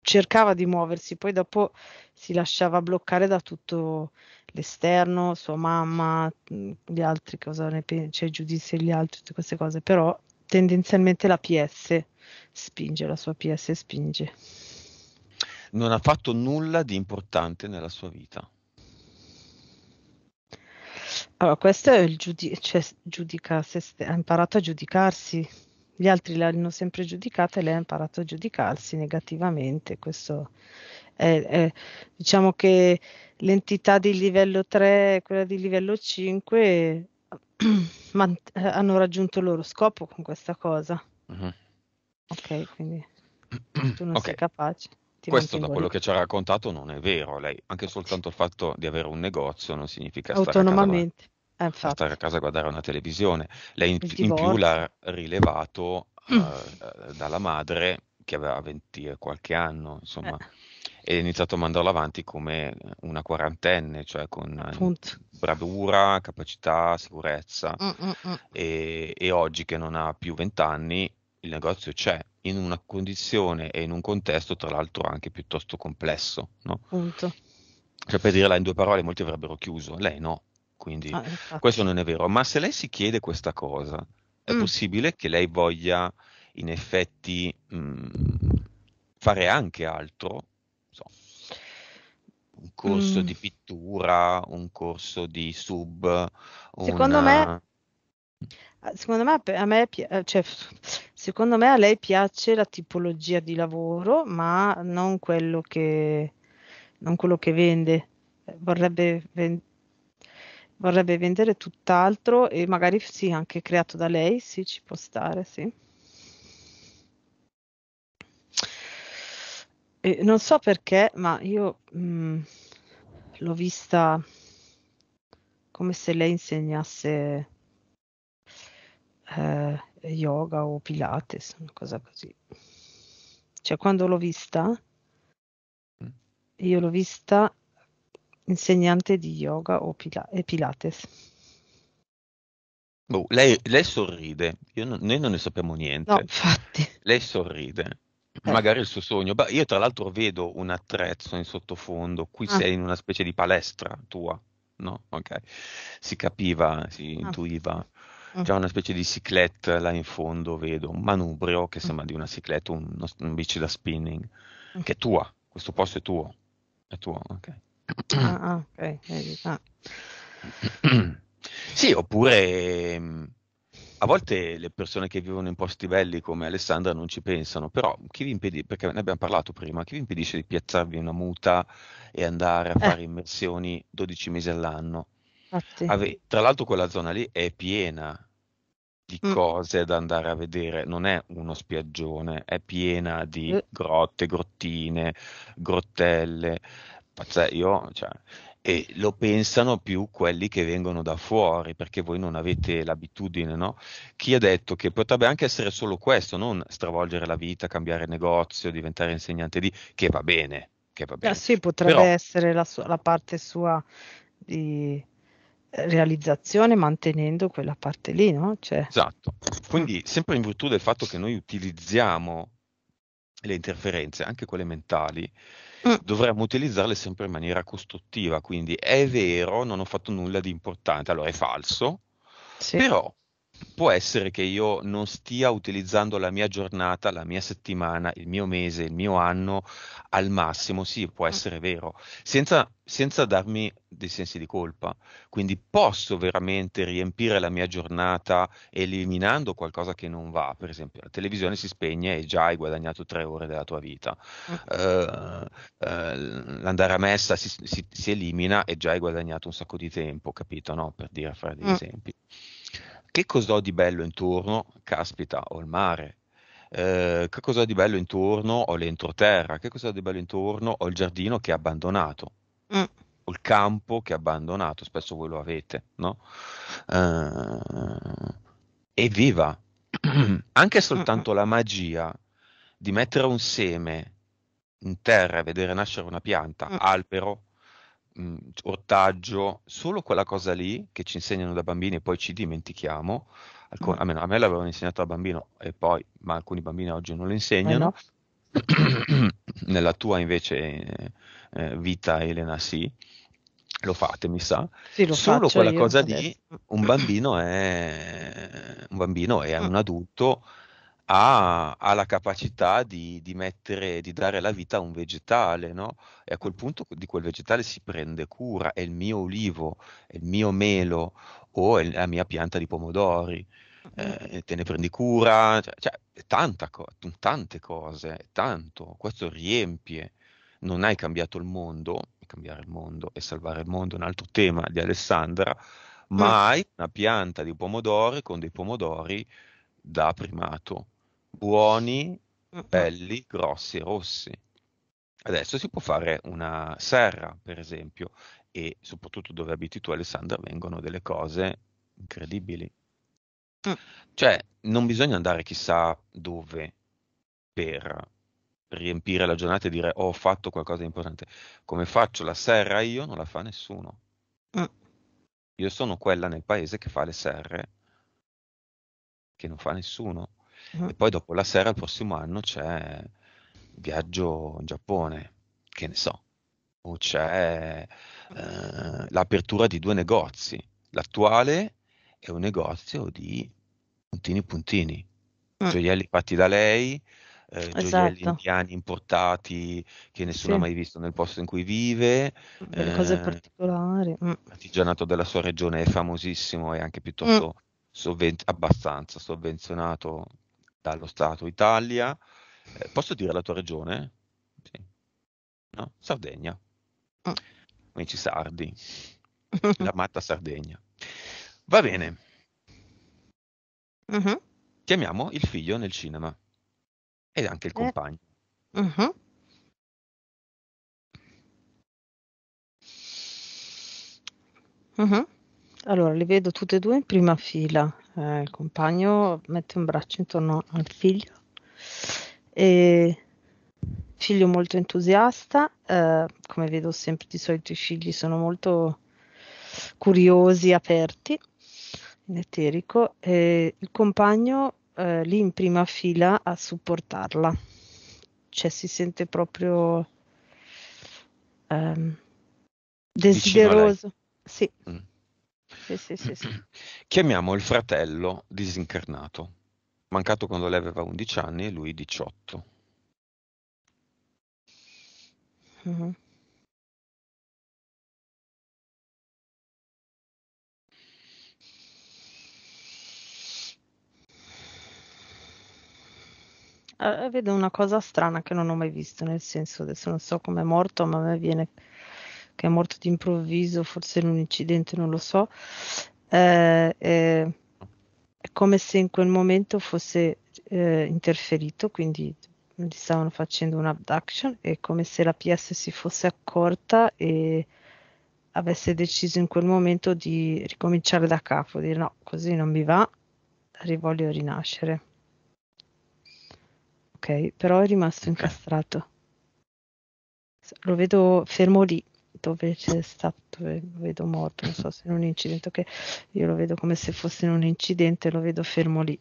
Cercava di muoversi, poi dopo si lasciava bloccare da tutto l'esterno, sua mamma, mm, gli altri, cosa ne pensi, cioè, i giudizi degli altri, tutte queste cose, però tendenzialmente la PS spinge, la sua PS spinge. Non ha fatto nulla di importante nella sua vita. Allora, questo è il giudice, cioè, giudica se st- ha imparato a giudicarsi. Gli altri l'hanno sempre giudicata e lei ha imparato a giudicarsi negativamente. Questo è, è, diciamo che l'entità di livello 3 e quella di livello 5 <clears throat> man- hanno raggiunto il loro scopo con questa cosa. Uh-huh. Ok, quindi <clears throat> tu non okay. sei capace. Questo da quello che ci ha raccontato non è vero, lei anche soltanto il fatto di avere un negozio non significa autonomamente. Eh, a stare a casa a guardare una televisione. Lei in, in più l'ha rilevato mm. uh, dalla madre che aveva 20 qualche anno, insomma, eh. e ha iniziato a mandarla avanti come una quarantenne, cioè con Appunto. bravura, capacità, sicurezza. Mm, mm, mm. e, e oggi che non ha più 20 anni, il negozio c'è, in una condizione e in un contesto, tra l'altro, anche piuttosto complesso. No? Punto. Cioè, per dirla in due parole, molti avrebbero chiuso, lei no quindi ah, questo non è vero. Ma se lei si chiede questa cosa, è mm. possibile che lei voglia in effetti mh, mm, fare anche altro? So, un corso mm. di pittura, un corso di sub. Secondo una... me, mm. secondo me, a, me eh, cioè, secondo me a lei piace la tipologia di lavoro, ma non quello che, non quello che vende. Vorrebbe vendere vorrebbe vendere tutt'altro e magari sì, anche creato da lei, sì, ci può stare, sì. E non so perché, ma io mh, mm, l'ho vista come se lei insegnasse eh, yoga o pilates, una cosa così. Cioè, quando l'ho vista, mm. io l'ho vista insegnante di yoga o pila- e pilates. Oh, lei, lei, sorride, non, noi non ne sappiamo niente. No, infatti. <laughs> Lei sorride, eh. magari il suo sogno. Bah, io tra l'altro vedo un attrezzo in sottofondo, qui ah. sei in una specie di palestra tua, no? Ok, si capiva, si ah. intuiva. Ah. C'è una specie di ciclette là in fondo, vedo un manubrio che ah. sembra di una ciclette, un, un bici da spinning, ah. che è tua, questo posto è tuo, è tuo, ok. Ah, <clears throat> ah, ok. Ah. <clears throat> sì, oppure ehm, a volte le persone che vivono in posti belli come Alessandra non ci pensano, però chi vi impedisce, perché ne abbiamo parlato prima, chi vi impedisce di piazzarvi una muta e andare a eh. fare eh. immersioni 12 mesi all'anno? Ave- tra l'altro quella zona lì è piena di mm. cose da andare a vedere, non è uno spiaggione, è piena di eh. grotte, grottine, grottelle, Pazzesco, io, cioè, e lo pensano più quelli che vengono da fuori, perché voi non avete l'abitudine, no? Chi ha detto che potrebbe anche essere solo questo, non stravolgere la vita, cambiare negozio, diventare insegnante di, che va bene, che va ah, bene. Eh sì, potrebbe Però, essere la, sua, la parte sua di realizzazione mantenendo quella parte lì, no? Cioè... Esatto. Quindi, sempre in virtù del fatto che noi utilizziamo le interferenze, anche quelle mentali, Mm. dovremmo utilizzarle sempre in maniera costruttiva, quindi è vero, non ho fatto nulla di importante, allora è falso, sì. però può essere che io non stia utilizzando la mia giornata, la mia settimana, il mio mese, il mio anno al massimo, sì, può ah. essere vero, senza, senza darmi dei sensi di colpa. Quindi posso veramente riempire la mia giornata eliminando qualcosa che non va, per esempio la televisione si spegne e già hai guadagnato tre ore della tua vita, uh, uh, l'andare a messa si, si, si, elimina e già hai guadagnato un sacco di tempo, capito? No? Per dire, fare degli uh. esempi che cos'ho di bello intorno? Caspita, ho il mare. Eh, che cos'ho di bello intorno? Ho l'entroterra. Che cos'ho di bello intorno? Ho il giardino che è abbandonato. Mm. Ho il campo che è abbandonato. Spesso voi lo avete, no? Eh, evviva! <clears throat> Anche soltanto la magia di mettere un seme in terra e vedere nascere una pianta, mm. albero, mh, ortaggio, solo quella cosa lì che ci insegnano da bambini e poi ci dimentichiamo, Alcun, mm. almeno a me l'avevano insegnato da bambino e poi, ma alcuni bambini oggi non lo insegnano, no. <clears throat> nella tua invece eh, vita Elena sì, lo fate mi sa, sì, solo quella cosa lì un bambino è un, bambino è un mm. adulto ha, ha la capacità di, di, mettere, di dare la vita a un vegetale, no? E a quel punto di quel vegetale si prende cura, è il mio olivo, è il mio melo o è la mia pianta di pomodori. Mm. Eh, te ne prendi cura, cioè, cioè tanta co- tante cose, tanto, questo riempie, non hai cambiato il mondo, cambiare il mondo e salvare il mondo è un altro tema di Alessandra, mm. ma mm. hai una pianta di pomodori con dei pomodori da primato buoni, belli, grossi e rossi. Adesso si può fare una serra, per esempio, e soprattutto dove abiti tu, Alessandra, vengono delle cose incredibili. Mm. Cioè, non bisogna andare chissà dove per riempire la giornata e dire oh, ho fatto qualcosa di importante. Come faccio la serra io, non la fa nessuno. Mm. Io sono quella nel paese che fa le serre, che non fa nessuno uh E poi dopo la sera, il prossimo anno, c'è viaggio in Giappone, che ne so, o c'è eh, l'apertura di due negozi. L'attuale è un negozio di puntini puntini, uh gioielli fatti da lei, eh, esatto. gioielli indiani importati che nessuno sì. ha mai visto nel posto in cui vive. Delle eh, cose particolari. L'artigianato mm. della sua regione è famosissimo e anche piuttosto mm. sovven- abbastanza sovvenzionato dallo Stato Italia. Eh, posso dire la tua regione? Sì. No? Sardegna. Oh. Amici sardi. L'amata <laughs> Sardegna. Va bene. Uh-huh. Chiamiamo il figlio nel cinema e anche il eh. compagno. Uh-huh. Uh-huh. Allora, li vedo tutte e due in prima fila. Eh, il compagno mette un braccio intorno al figlio. E figlio molto entusiasta, eh, come vedo sempre di solito i figli sono molto curiosi, aperti, in eterico, e il compagno eh, lì in prima fila a supportarla, cioè si sente proprio ehm, desideroso. Sì. Mm sì, sì, sì, sì. <clears throat> Chiamiamo il fratello disincarnato, mancato quando lei aveva 11 anni e lui 18. Mm-hmm. Eh, eh, vedo una cosa strana che non ho mai visto, nel senso adesso non so come è morto, ma a me viene che è morto d'improvviso, forse in un incidente, non lo so. Eh, eh, è come se in quel momento fosse eh, interferito, quindi gli stavano facendo un abduction, è come se la PS si fosse accorta e avesse deciso in quel momento di ricominciare da capo, dire no, così non mi va, rivoglio rinascere. Ok, però è rimasto incastrato. Lo vedo fermo lì, dove c'è stato, eh, vedo morto, non so se in un incidente, che io lo vedo come se fosse in un incidente, lo vedo fermo lì.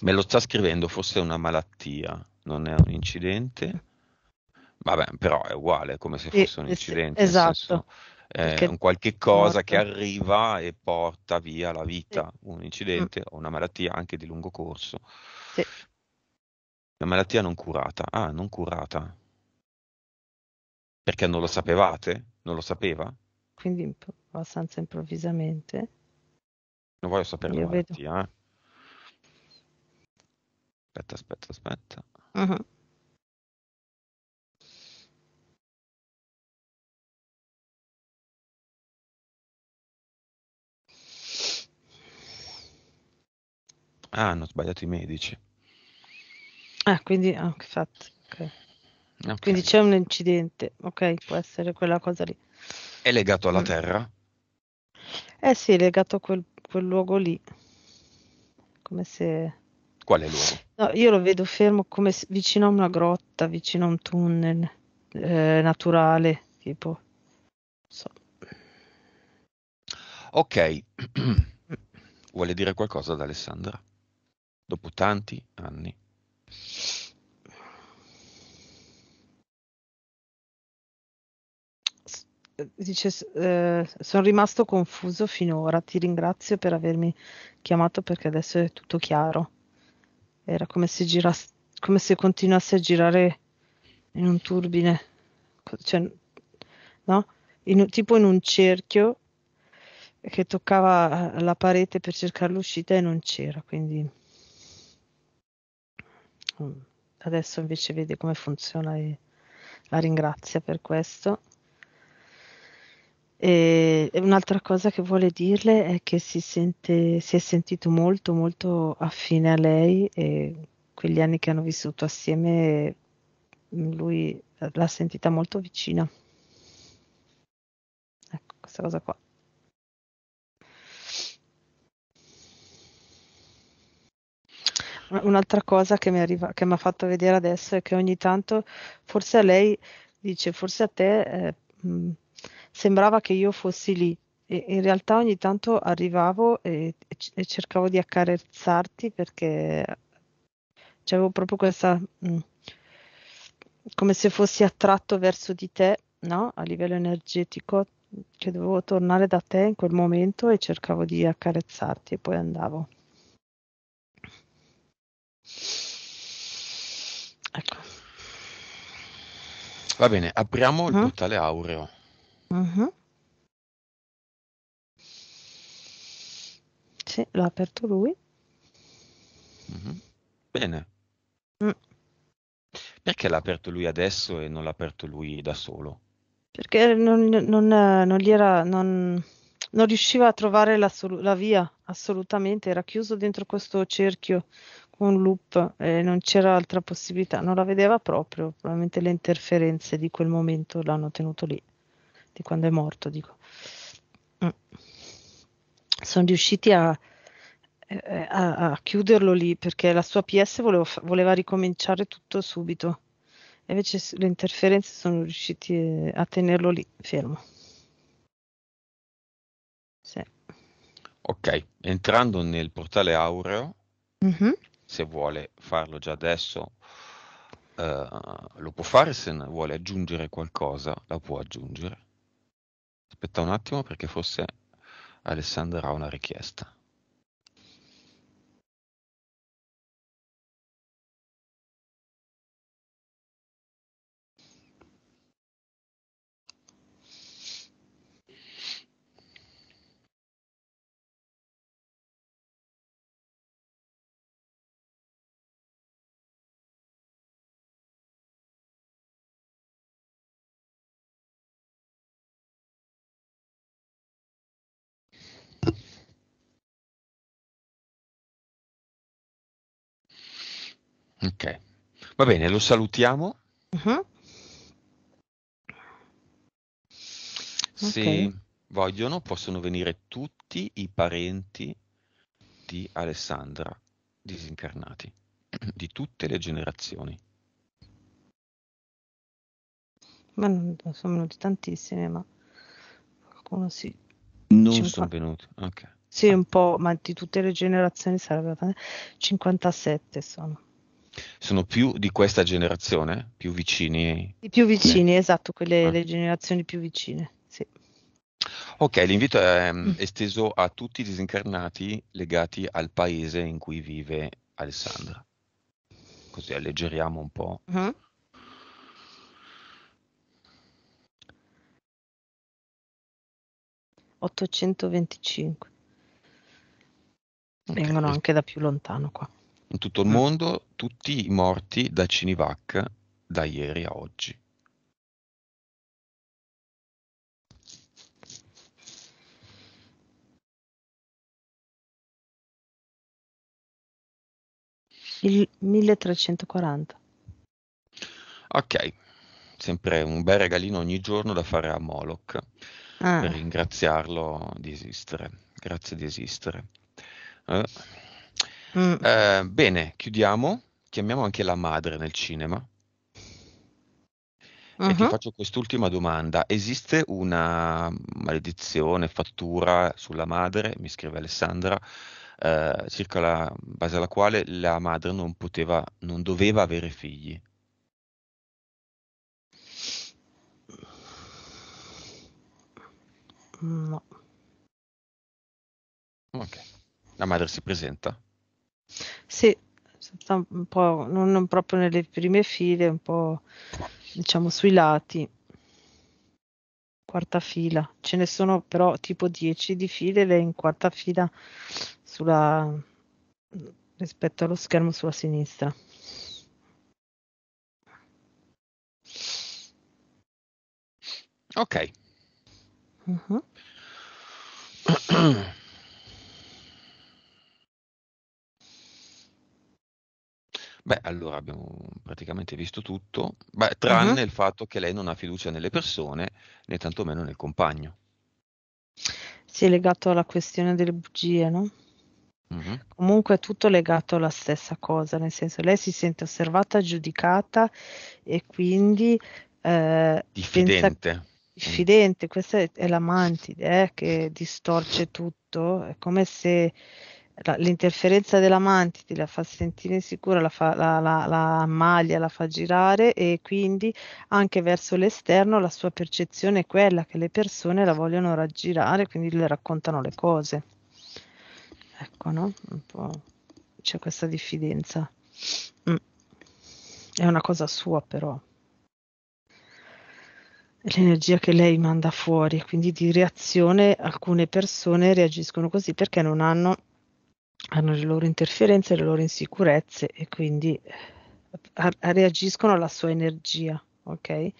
Me lo sta scrivendo, forse è una malattia, non è un incidente. Vabbè, però è uguale, è come se fosse e, un incidente. Esatto. Senso, è eh, un qualche cosa morto. che arriva e porta via la vita, sì. un incidente mm. o una malattia anche di lungo corso. Sì. Una malattia non curata. Ah, non curata. Perché non lo sapevate? Non lo sapeva? Quindi abbastanza improvvisamente. Non voglio sapere Io la malattia, eh. Aspetta, aspetta, aspetta. Uh-huh. Ah, hanno sbagliato i medici. Ah, quindi, ah, infatti, ok. Okay. Quindi c'è un incidente, ok, può essere quella cosa lì. È legato alla mm. terra? Eh sì, è legato a quel, quel luogo lì. Come se... Quale luogo? No, io lo vedo fermo come se, vicino a una grotta, vicino a un tunnel eh, naturale, tipo... So. Ok. <clears throat> Vuole dire qualcosa ad Alessandra? Dopo tanti anni. dice eh, sono rimasto confuso finora, ti ringrazio per avermi chiamato perché adesso è tutto chiaro. Era come se, girasse, come se continuasse a girare in un turbine, cioè, no? in, tipo in un cerchio che toccava eh, la parete per cercare l'uscita e non c'era, quindi mm. adesso invece vede come funziona e la ringrazia per questo. E un'altra cosa che vuole dirle è che si, sente, si è sentito molto, molto affine a lei e quegli anni che hanno vissuto assieme lui l'ha sentita molto vicina. Ecco, questa cosa qua. Un'altra cosa che mi, arriva, che ha fatto vedere adesso è che ogni tanto, forse a lei dice, forse a te... Eh, mh, sembrava che io fossi lì e in realtà ogni tanto arrivavo e, e cercavo di accarezzarti perché c'avevo proprio questa mh, mm, come se fossi attratto verso di te, no? A livello energetico, che dovevo tornare da te in quel momento e cercavo di accarezzarti e poi andavo. Ecco. Va bene, apriamo il uh-huh. portale aureo. Mh-mh. Sì, l'ha aperto lui. Mh-mh. Bene. Mh. Mm. Perché l'ha aperto lui adesso e non l'ha aperto lui da solo? Perché non non non gli era non non riusciva a trovare la la via, assolutamente, era chiuso dentro questo cerchio con loop e non c'era altra possibilità, non la vedeva proprio, probabilmente le interferenze di quel momento l'hanno tenuto lì di quando è morto, dico. Mm. Sono riusciti a, eh, a, a, chiuderlo lì perché la sua PS volevo, voleva ricominciare tutto subito. E invece le interferenze sono riusciti eh, a tenerlo lì fermo. Sì. Ok, entrando nel portale aureo, mm-hmm. se vuole farlo già adesso, eh, lo può fare, se vuole aggiungere qualcosa, la può aggiungere. Aspetta un attimo perché forse Alessandra ha una richiesta. Ok, va bene, lo salutiamo. Uh-huh. Se vogliono possono venire tutti i parenti di Alessandra disincarnati, di tutte le generazioni. Ma non sono venuti tantissime, ma qualcuno sì. Non 50... sono venuti, ok. Sì, un po', ma di tutte le generazioni sarebbero eh? 57 sono sono più di questa generazione, più vicini. I più vicini, eh. esatto, quelle, ah. le generazioni più vicine. Sì. Ok, l'invito è ehm, mm. esteso a tutti i disincarnati legati al paese in cui vive Alessandra. Così alleggeriamo un po'. Mm. Ottocentoventicinque. Okay. Vengono anche da più lontano qua in tutto il mm. mondo tutti i morti da Cinivac da ieri a oggi. Il 1340. Ok, sempre un bel regalino ogni giorno da fare a Moloch ah. per ringraziarlo di esistere. Grazie di esistere. Eh. Mm. Eh, bene, chiudiamo. Chiamiamo anche la madre nel cinema. Uh-huh. E ti mm-hmm. faccio quest'ultima domanda. Esiste una maledizione, fattura sulla madre, mi scrive Alessandra, eh, circa la base alla quale la madre non poteva, non doveva avere figli? No. Ok. La madre si presenta? Sì, un po', non proprio nelle prime file, un po' diciamo sui lati. Quarta fila. Ce ne sono però tipo 10 di file, le in quarta fila sulla, rispetto allo schermo sulla sinistra. Ok. Uh-huh. <clears throat> Beh, allora abbiamo praticamente visto tutto, beh, tranne Mh-mh. il fatto che lei non ha fiducia nelle persone, né tantomeno nel compagno. Si è legato alla questione delle bugie, no? Mh-mh. Comunque è tutto legato alla stessa cosa, nel senso lei si sente osservata, giudicata e quindi eh, Diffidente. Pensa... Diffidente, questa è, è la mantide eh, che distorce tutto, è come se la, l'interferenza dell'amante la fa sentire insicura, la, fa, la, la, la maglia la fa girare e quindi anche verso l'esterno la sua percezione è quella che le persone la vogliono raggirare, quindi le raccontano le cose. Ecco, no? Un po' c'è questa diffidenza. Mm. È una cosa sua però l'energia che lei manda fuori, quindi di reazione alcune persone reagiscono così perché non hanno hanno le loro interferenze, le loro insicurezze e quindi eh, a, a reagiscono alla sua energia, ok?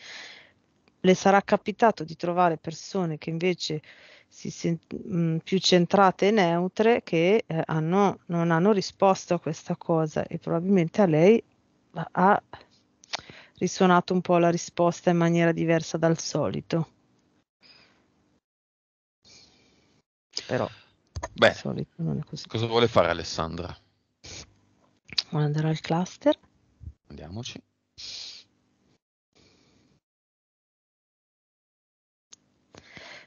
Le sarà capitato di trovare persone che invece si sent- mh, mm, più centrate e neutre che eh, hanno, non hanno risposto a questa cosa e probabilmente a lei ha risuonato un po' la risposta in maniera diversa dal solito. Però Beh, solito, cosa vuole fare Alessandra? Vuole andare al cluster? Andiamoci.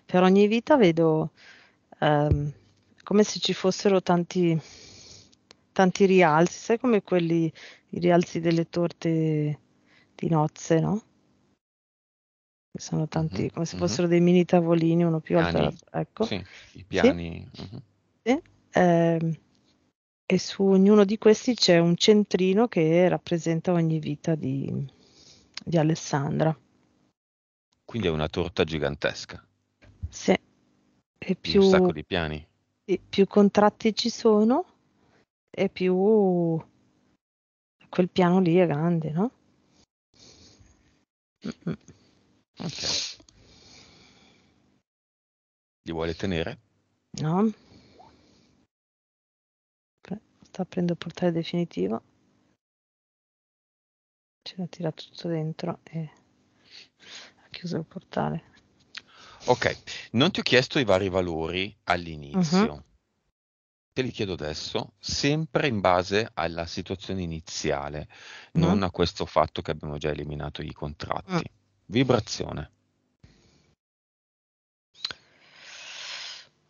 Per ogni vita vedo um, come se ci fossero tanti, tanti rialzi, sai come quelli, i rialzi delle torte di nozze, no? sono tanti, mm-hmm. come se mhm. fossero dei mini tavolini, uno più piani. alto. Ecco. Sì, i piani. Sì. Mm-hmm diverse ehm, e su ognuno di questi c'è un centrino che rappresenta ogni vita di, di Alessandra. Quindi è una torta gigantesca. Sì. E più, un sacco di piani. E più contratti ci sono e più quel piano lì è grande, no? Ok. Li vuole tenere? No sta aprendo il portale definitivo ce l'ha tirato tutto dentro e ha chiuso il portale ok non ti ho chiesto i vari valori all'inizio uh-huh. te li chiedo adesso sempre in base alla situazione iniziale uh-huh. non a questo fatto che abbiamo già eliminato i contratti uh-huh. vibrazione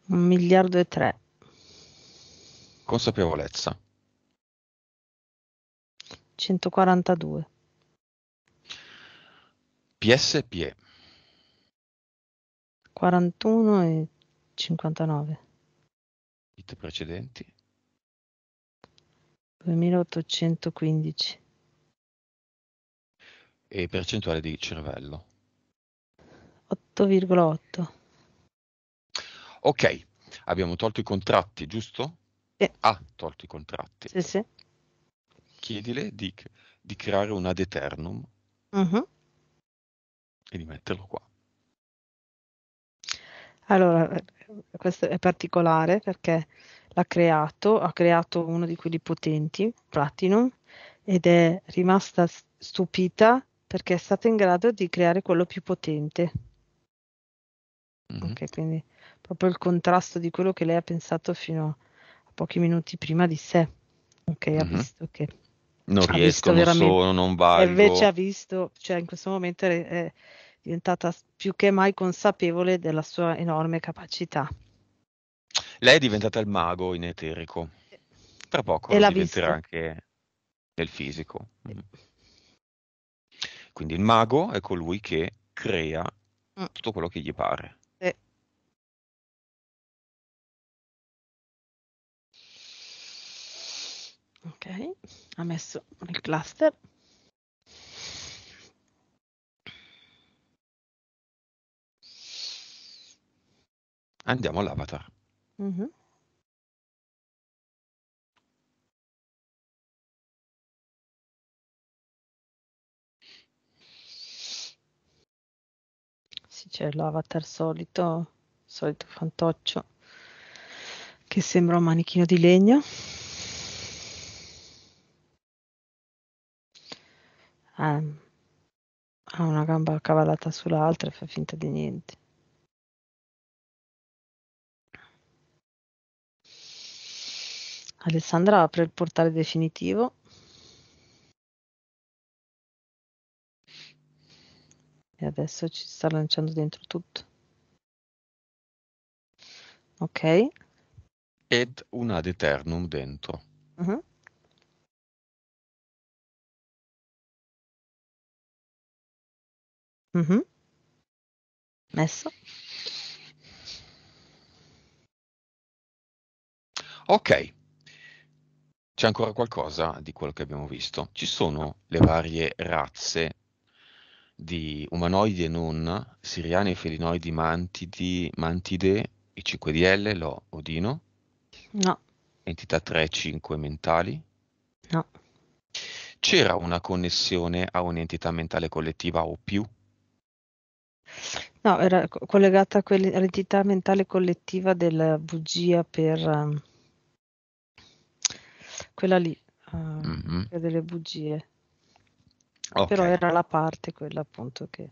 un miliardo e tre Consapevolezza. 142. PSPE. 41 e 59. IT precedenti. 2815. E percentuale di cervello. 8,8. Ok, abbiamo tolto i contratti, giusto? sì. ha tolto i contratti, sì, sì. chiedile di, di, creare un ad eternum uh-huh. e di metterlo qua. Allora, questo è particolare perché l'ha creato, ha creato uno di quelli potenti, Platinum, ed è rimasta stupita perché è stata in grado di creare quello più potente. Mm-hmm. Ok, quindi proprio il contrasto di quello che lei ha pensato fino pochi minuti prima di sé. Ok, mm-hmm. ha mhm. visto che non riesco, non sono, non valgo. E invece ha visto, cioè in questo momento è diventata più che mai consapevole della sua enorme capacità. Lei è diventata il mago in eterico. Tra poco e diventerà anche nel fisico. Mm. Quindi il mago è colui che crea mm. tutto quello che gli pare. Ok, ha messo il cluster. Andiamo all'avatar. Mm -hmm. Sì, c'è l'avatar solito, solito fantoccio, che sembra un manichino di legno. Ehm, ha una gamba accavallata sull'altra e fa finta di niente. Alessandra apre il portale definitivo. E adesso ci sta lanciando dentro tutto. Ok. Ed un ad eternum dentro. Uh mhm. -huh. Mh-mh. Messo. Ok. C'è ancora qualcosa di quello che abbiamo visto? Ci sono le varie razze di umanoidi e non, siriani e felinoidi, mantidi mantide, I5DL, Lo, Odino, No. entità 3, 5 mentali. No. C'era una connessione a un'entità mentale collettiva o più? No, era collegata quell- all'entità mentale collettiva della bugia per um, quella lì, uh, mm-hmm. delle bugie. Okay. Però era la parte quella appunto che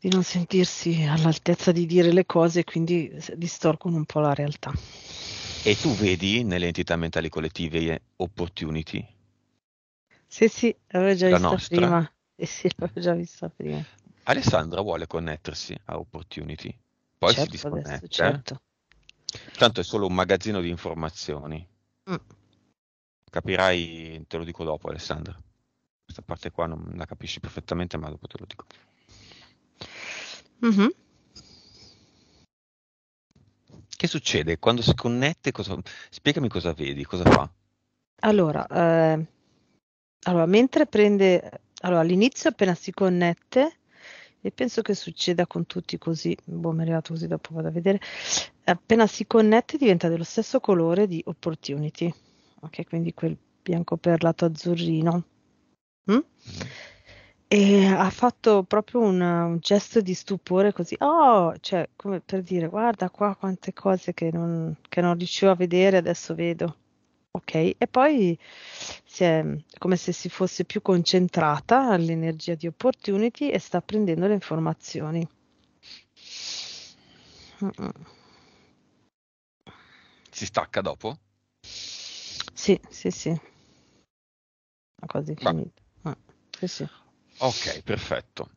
di non sentirsi all'altezza di dire le cose e quindi distorcono un po' la realtà. E tu vedi nelle entità mentali collettive eh, opportunity? Sì, sì, l'avevo già la vista nostra. prima. Eh sì, l'avevo già vista prima. Alessandra vuole connettersi a Opportunity, poi certo, si disconnette. Adesso, certo. Tanto è solo un magazzino di informazioni. Mm. Capirai, te lo dico dopo Alessandra. Questa parte qua non la capisci perfettamente, ma dopo te lo dico. Mm-hmm. Che succede? Quando si connette, cosa... spiegami cosa vedi, cosa fa? Allora, eh... allora mentre prende allora, all'inizio appena si connette e penso che succeda con tutti così, boh, mi è arrivato così, dopo vado a vedere, appena si connette diventa dello stesso colore di Opportunity, ok, quindi quel bianco perlato azzurrino. Mm? mm. E ha fatto proprio un, un, gesto di stupore così, oh, cioè, come per dire, guarda qua quante cose che non, che non riuscivo a vedere, adesso vedo. Ok, e poi è come se si fosse più concentrata all'energia di opportunity e sta prendendo le informazioni. Si stacca dopo? Sì, sì, sì. Una cosa finita. Ah, sì, sì. Ok, perfetto.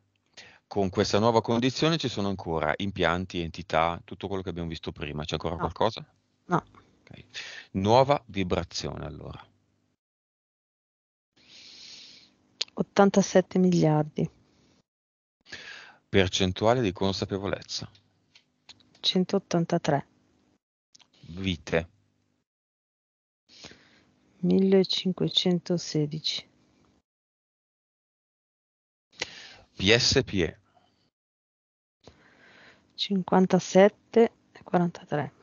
Con questa nuova condizione ci sono ancora impianti, entità, tutto quello che abbiamo visto prima. C'è ancora no. qualcosa? No. Okay. Nuova vibrazione allora. 87 miliardi. Percentuale di consapevolezza. 183. Vite. 1516. PSPE. 57 e 43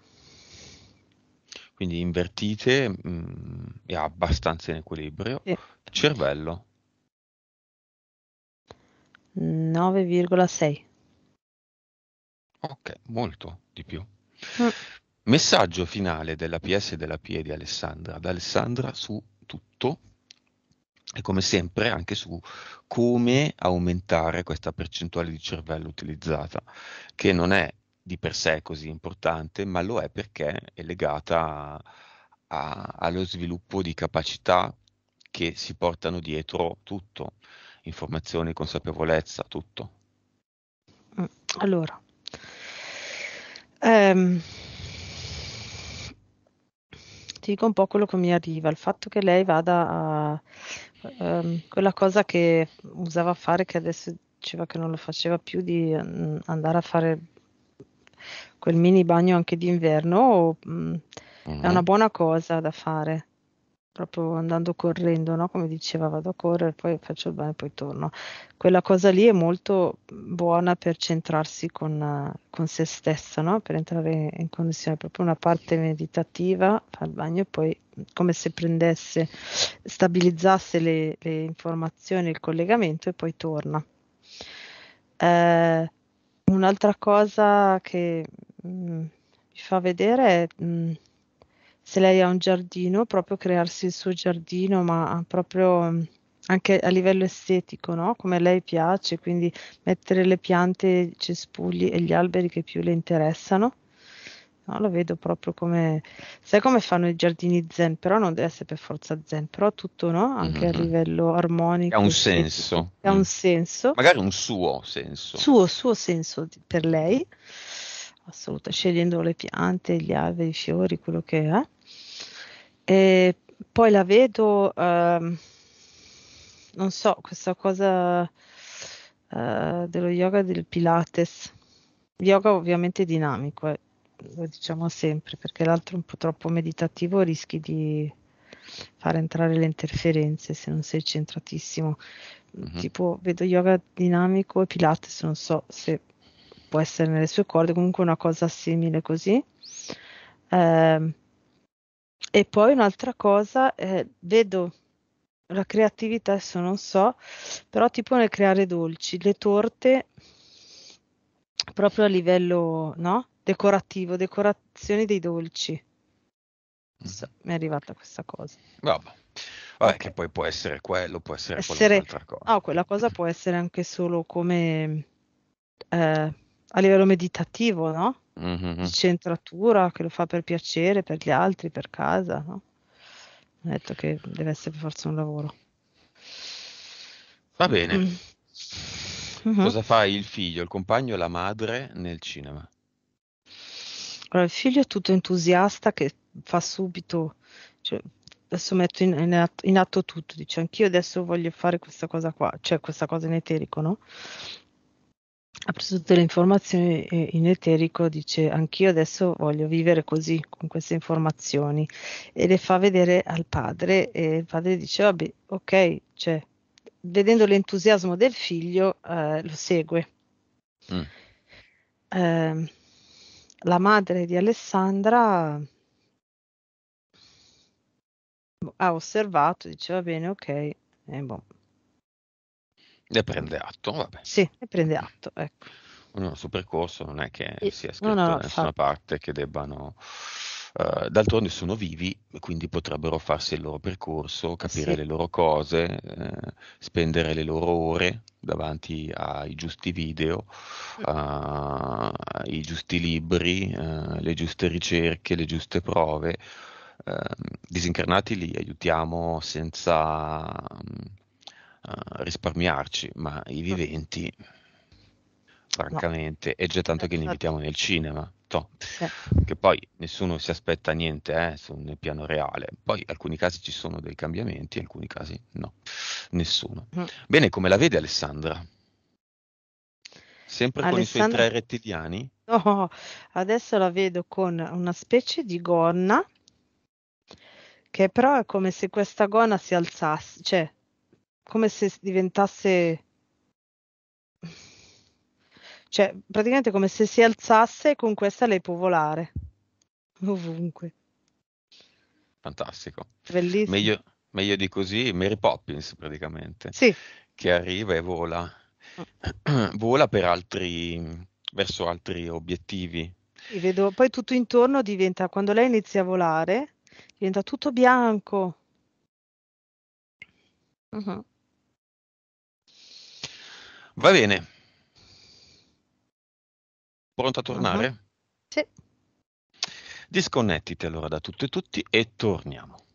quindi invertite mh, mm, e abbastanza in equilibrio. Sì. Cervello 9,6. Ok, molto di più. Mm. Messaggio finale della PS e della PIE di Alessandra, ad Alessandra su tutto e come sempre anche su come aumentare questa percentuale di cervello utilizzata, che non è di per sé così importante, ma lo è perché è legata a, a, allo sviluppo di capacità che si portano dietro tutto, informazione, consapevolezza, tutto. Mm, allora, ehm, ti dico un po' quello che mi arriva, il fatto che lei vada a ehm, quella cosa che usava a fare, che adesso diceva che non lo faceva più, di mm, andare a fare quel mini bagno anche d'inverno mh, mm-hmm. è una mhm. buona cosa da fare proprio andando correndo, no? come diceva, vado a correre, poi faccio il bagno e poi torno. Quella cosa lì è molto buona per centrarsi con, con se stessa, no? per entrare in connessione, proprio una parte meditativa, fa il bagno e poi mm, come se prendesse, stabilizzasse le, le informazioni, il collegamento e poi torna. Eh, un'altra cosa che Mm, mi fa vedere mm, se lei ha un giardino, proprio crearsi il suo giardino, ma proprio mm, anche a livello estetico, no? come lei piace, quindi mettere le piante, i cespugli e gli alberi che più le interessano. No, lo vedo proprio come, sai come fanno i giardini zen, però non deve essere per forza zen, però tutto no? anche mm-hmm. a mhm. livello armonico. Ha un senso. Ha mm. un senso. Magari un suo senso. Suo, suo senso per lei assoluta, scegliendo le piante, gli alberi, i fiori, quello che è. E poi la vedo, uh, non so, questa cosa uh, dello yoga del Pilates, yoga ovviamente dinamico, eh, lo diciamo sempre, perché l'altro è un po' troppo meditativo rischi di far entrare le interferenze se non sei centratissimo. Uh-huh. Tipo, vedo yoga dinamico e Pilates, non so se può essere nelle sue corde, comunque una cosa simile così. Eh, e poi un'altra cosa, eh, vedo la creatività, adesso non so, però tipo nel creare dolci, le torte proprio a livello no? decorativo, decorazioni dei dolci. Mm. So, mm. mi è arrivata questa cosa. Vabbè. Vabbè, okay. che poi può essere quello, può essere, essere... qualunque altra cosa. Ah, quella cosa può essere anche solo come eh, a livello meditativo, no? Mm-hmm. Di centratura che lo fa per piacere, per gli altri, per casa, no? Ha detto che deve essere per forza un lavoro. Va bene. Mm. hmm Cosa fa il figlio, il compagno e la madre nel cinema? Allora, il figlio è tutto entusiasta che fa subito, cioè, adesso metto in, in, atto, in, atto, tutto, dice anch'io adesso voglio fare questa cosa qua, cioè questa cosa in eterico, no? ha preso tutte le informazioni in eterico, dice anch'io adesso voglio vivere così, con queste informazioni, e le fa vedere al padre e il padre dice, vabbè, ok, cioè, vedendo l'entusiasmo del figlio eh, lo segue. Mm. Eh, la madre di Alessandra boh, ha osservato, dice va bene, ok, eh, boh. Ne prende atto, vabbè. Sì, ne prende atto, ecco. No, sul percorso non è che sia scritto no, no, da nessuna fa... parte che debbano... Uh, d'altronde sono vivi, quindi potrebbero farsi il loro percorso, capire sì. le loro cose, eh, spendere le loro ore davanti ai giusti video, uh, ai giusti libri, uh, le giuste ricerche, le giuste prove. Ehm, disincarnati li aiutiamo senza... Um, eh, risparmiarci, ma i ah. viventi, no. francamente, è già tanto che li esatto. invitiamo nel cinema. To. Che poi nessuno si aspetta niente eh, su, nel piano reale. Poi alcuni casi ci sono dei cambiamenti, alcuni casi no, nessuno. Mm. Bene, come la vede Alessandra? Sempre Alessandra... con i suoi tre rettiliani? No, adesso la vedo con una specie di gonna, che però è come se questa gonna si alzasse, cioè come se diventasse cioè praticamente come se si alzasse e con questa lei può volare ovunque. Fantastico. Bellissimo. Meglio, meglio di così Mary Poppins praticamente. Sì. Che arriva e vola. Mm. <clears throat> vola per altri, verso altri obiettivi. vedo, poi tutto intorno diventa, quando lei inizia a volare, diventa tutto bianco. Uh-huh. Va bene. Pronto a uh-huh. tornare? Uh-huh. Sì. Disconnettiti allora da tutto e tutti e torniamo.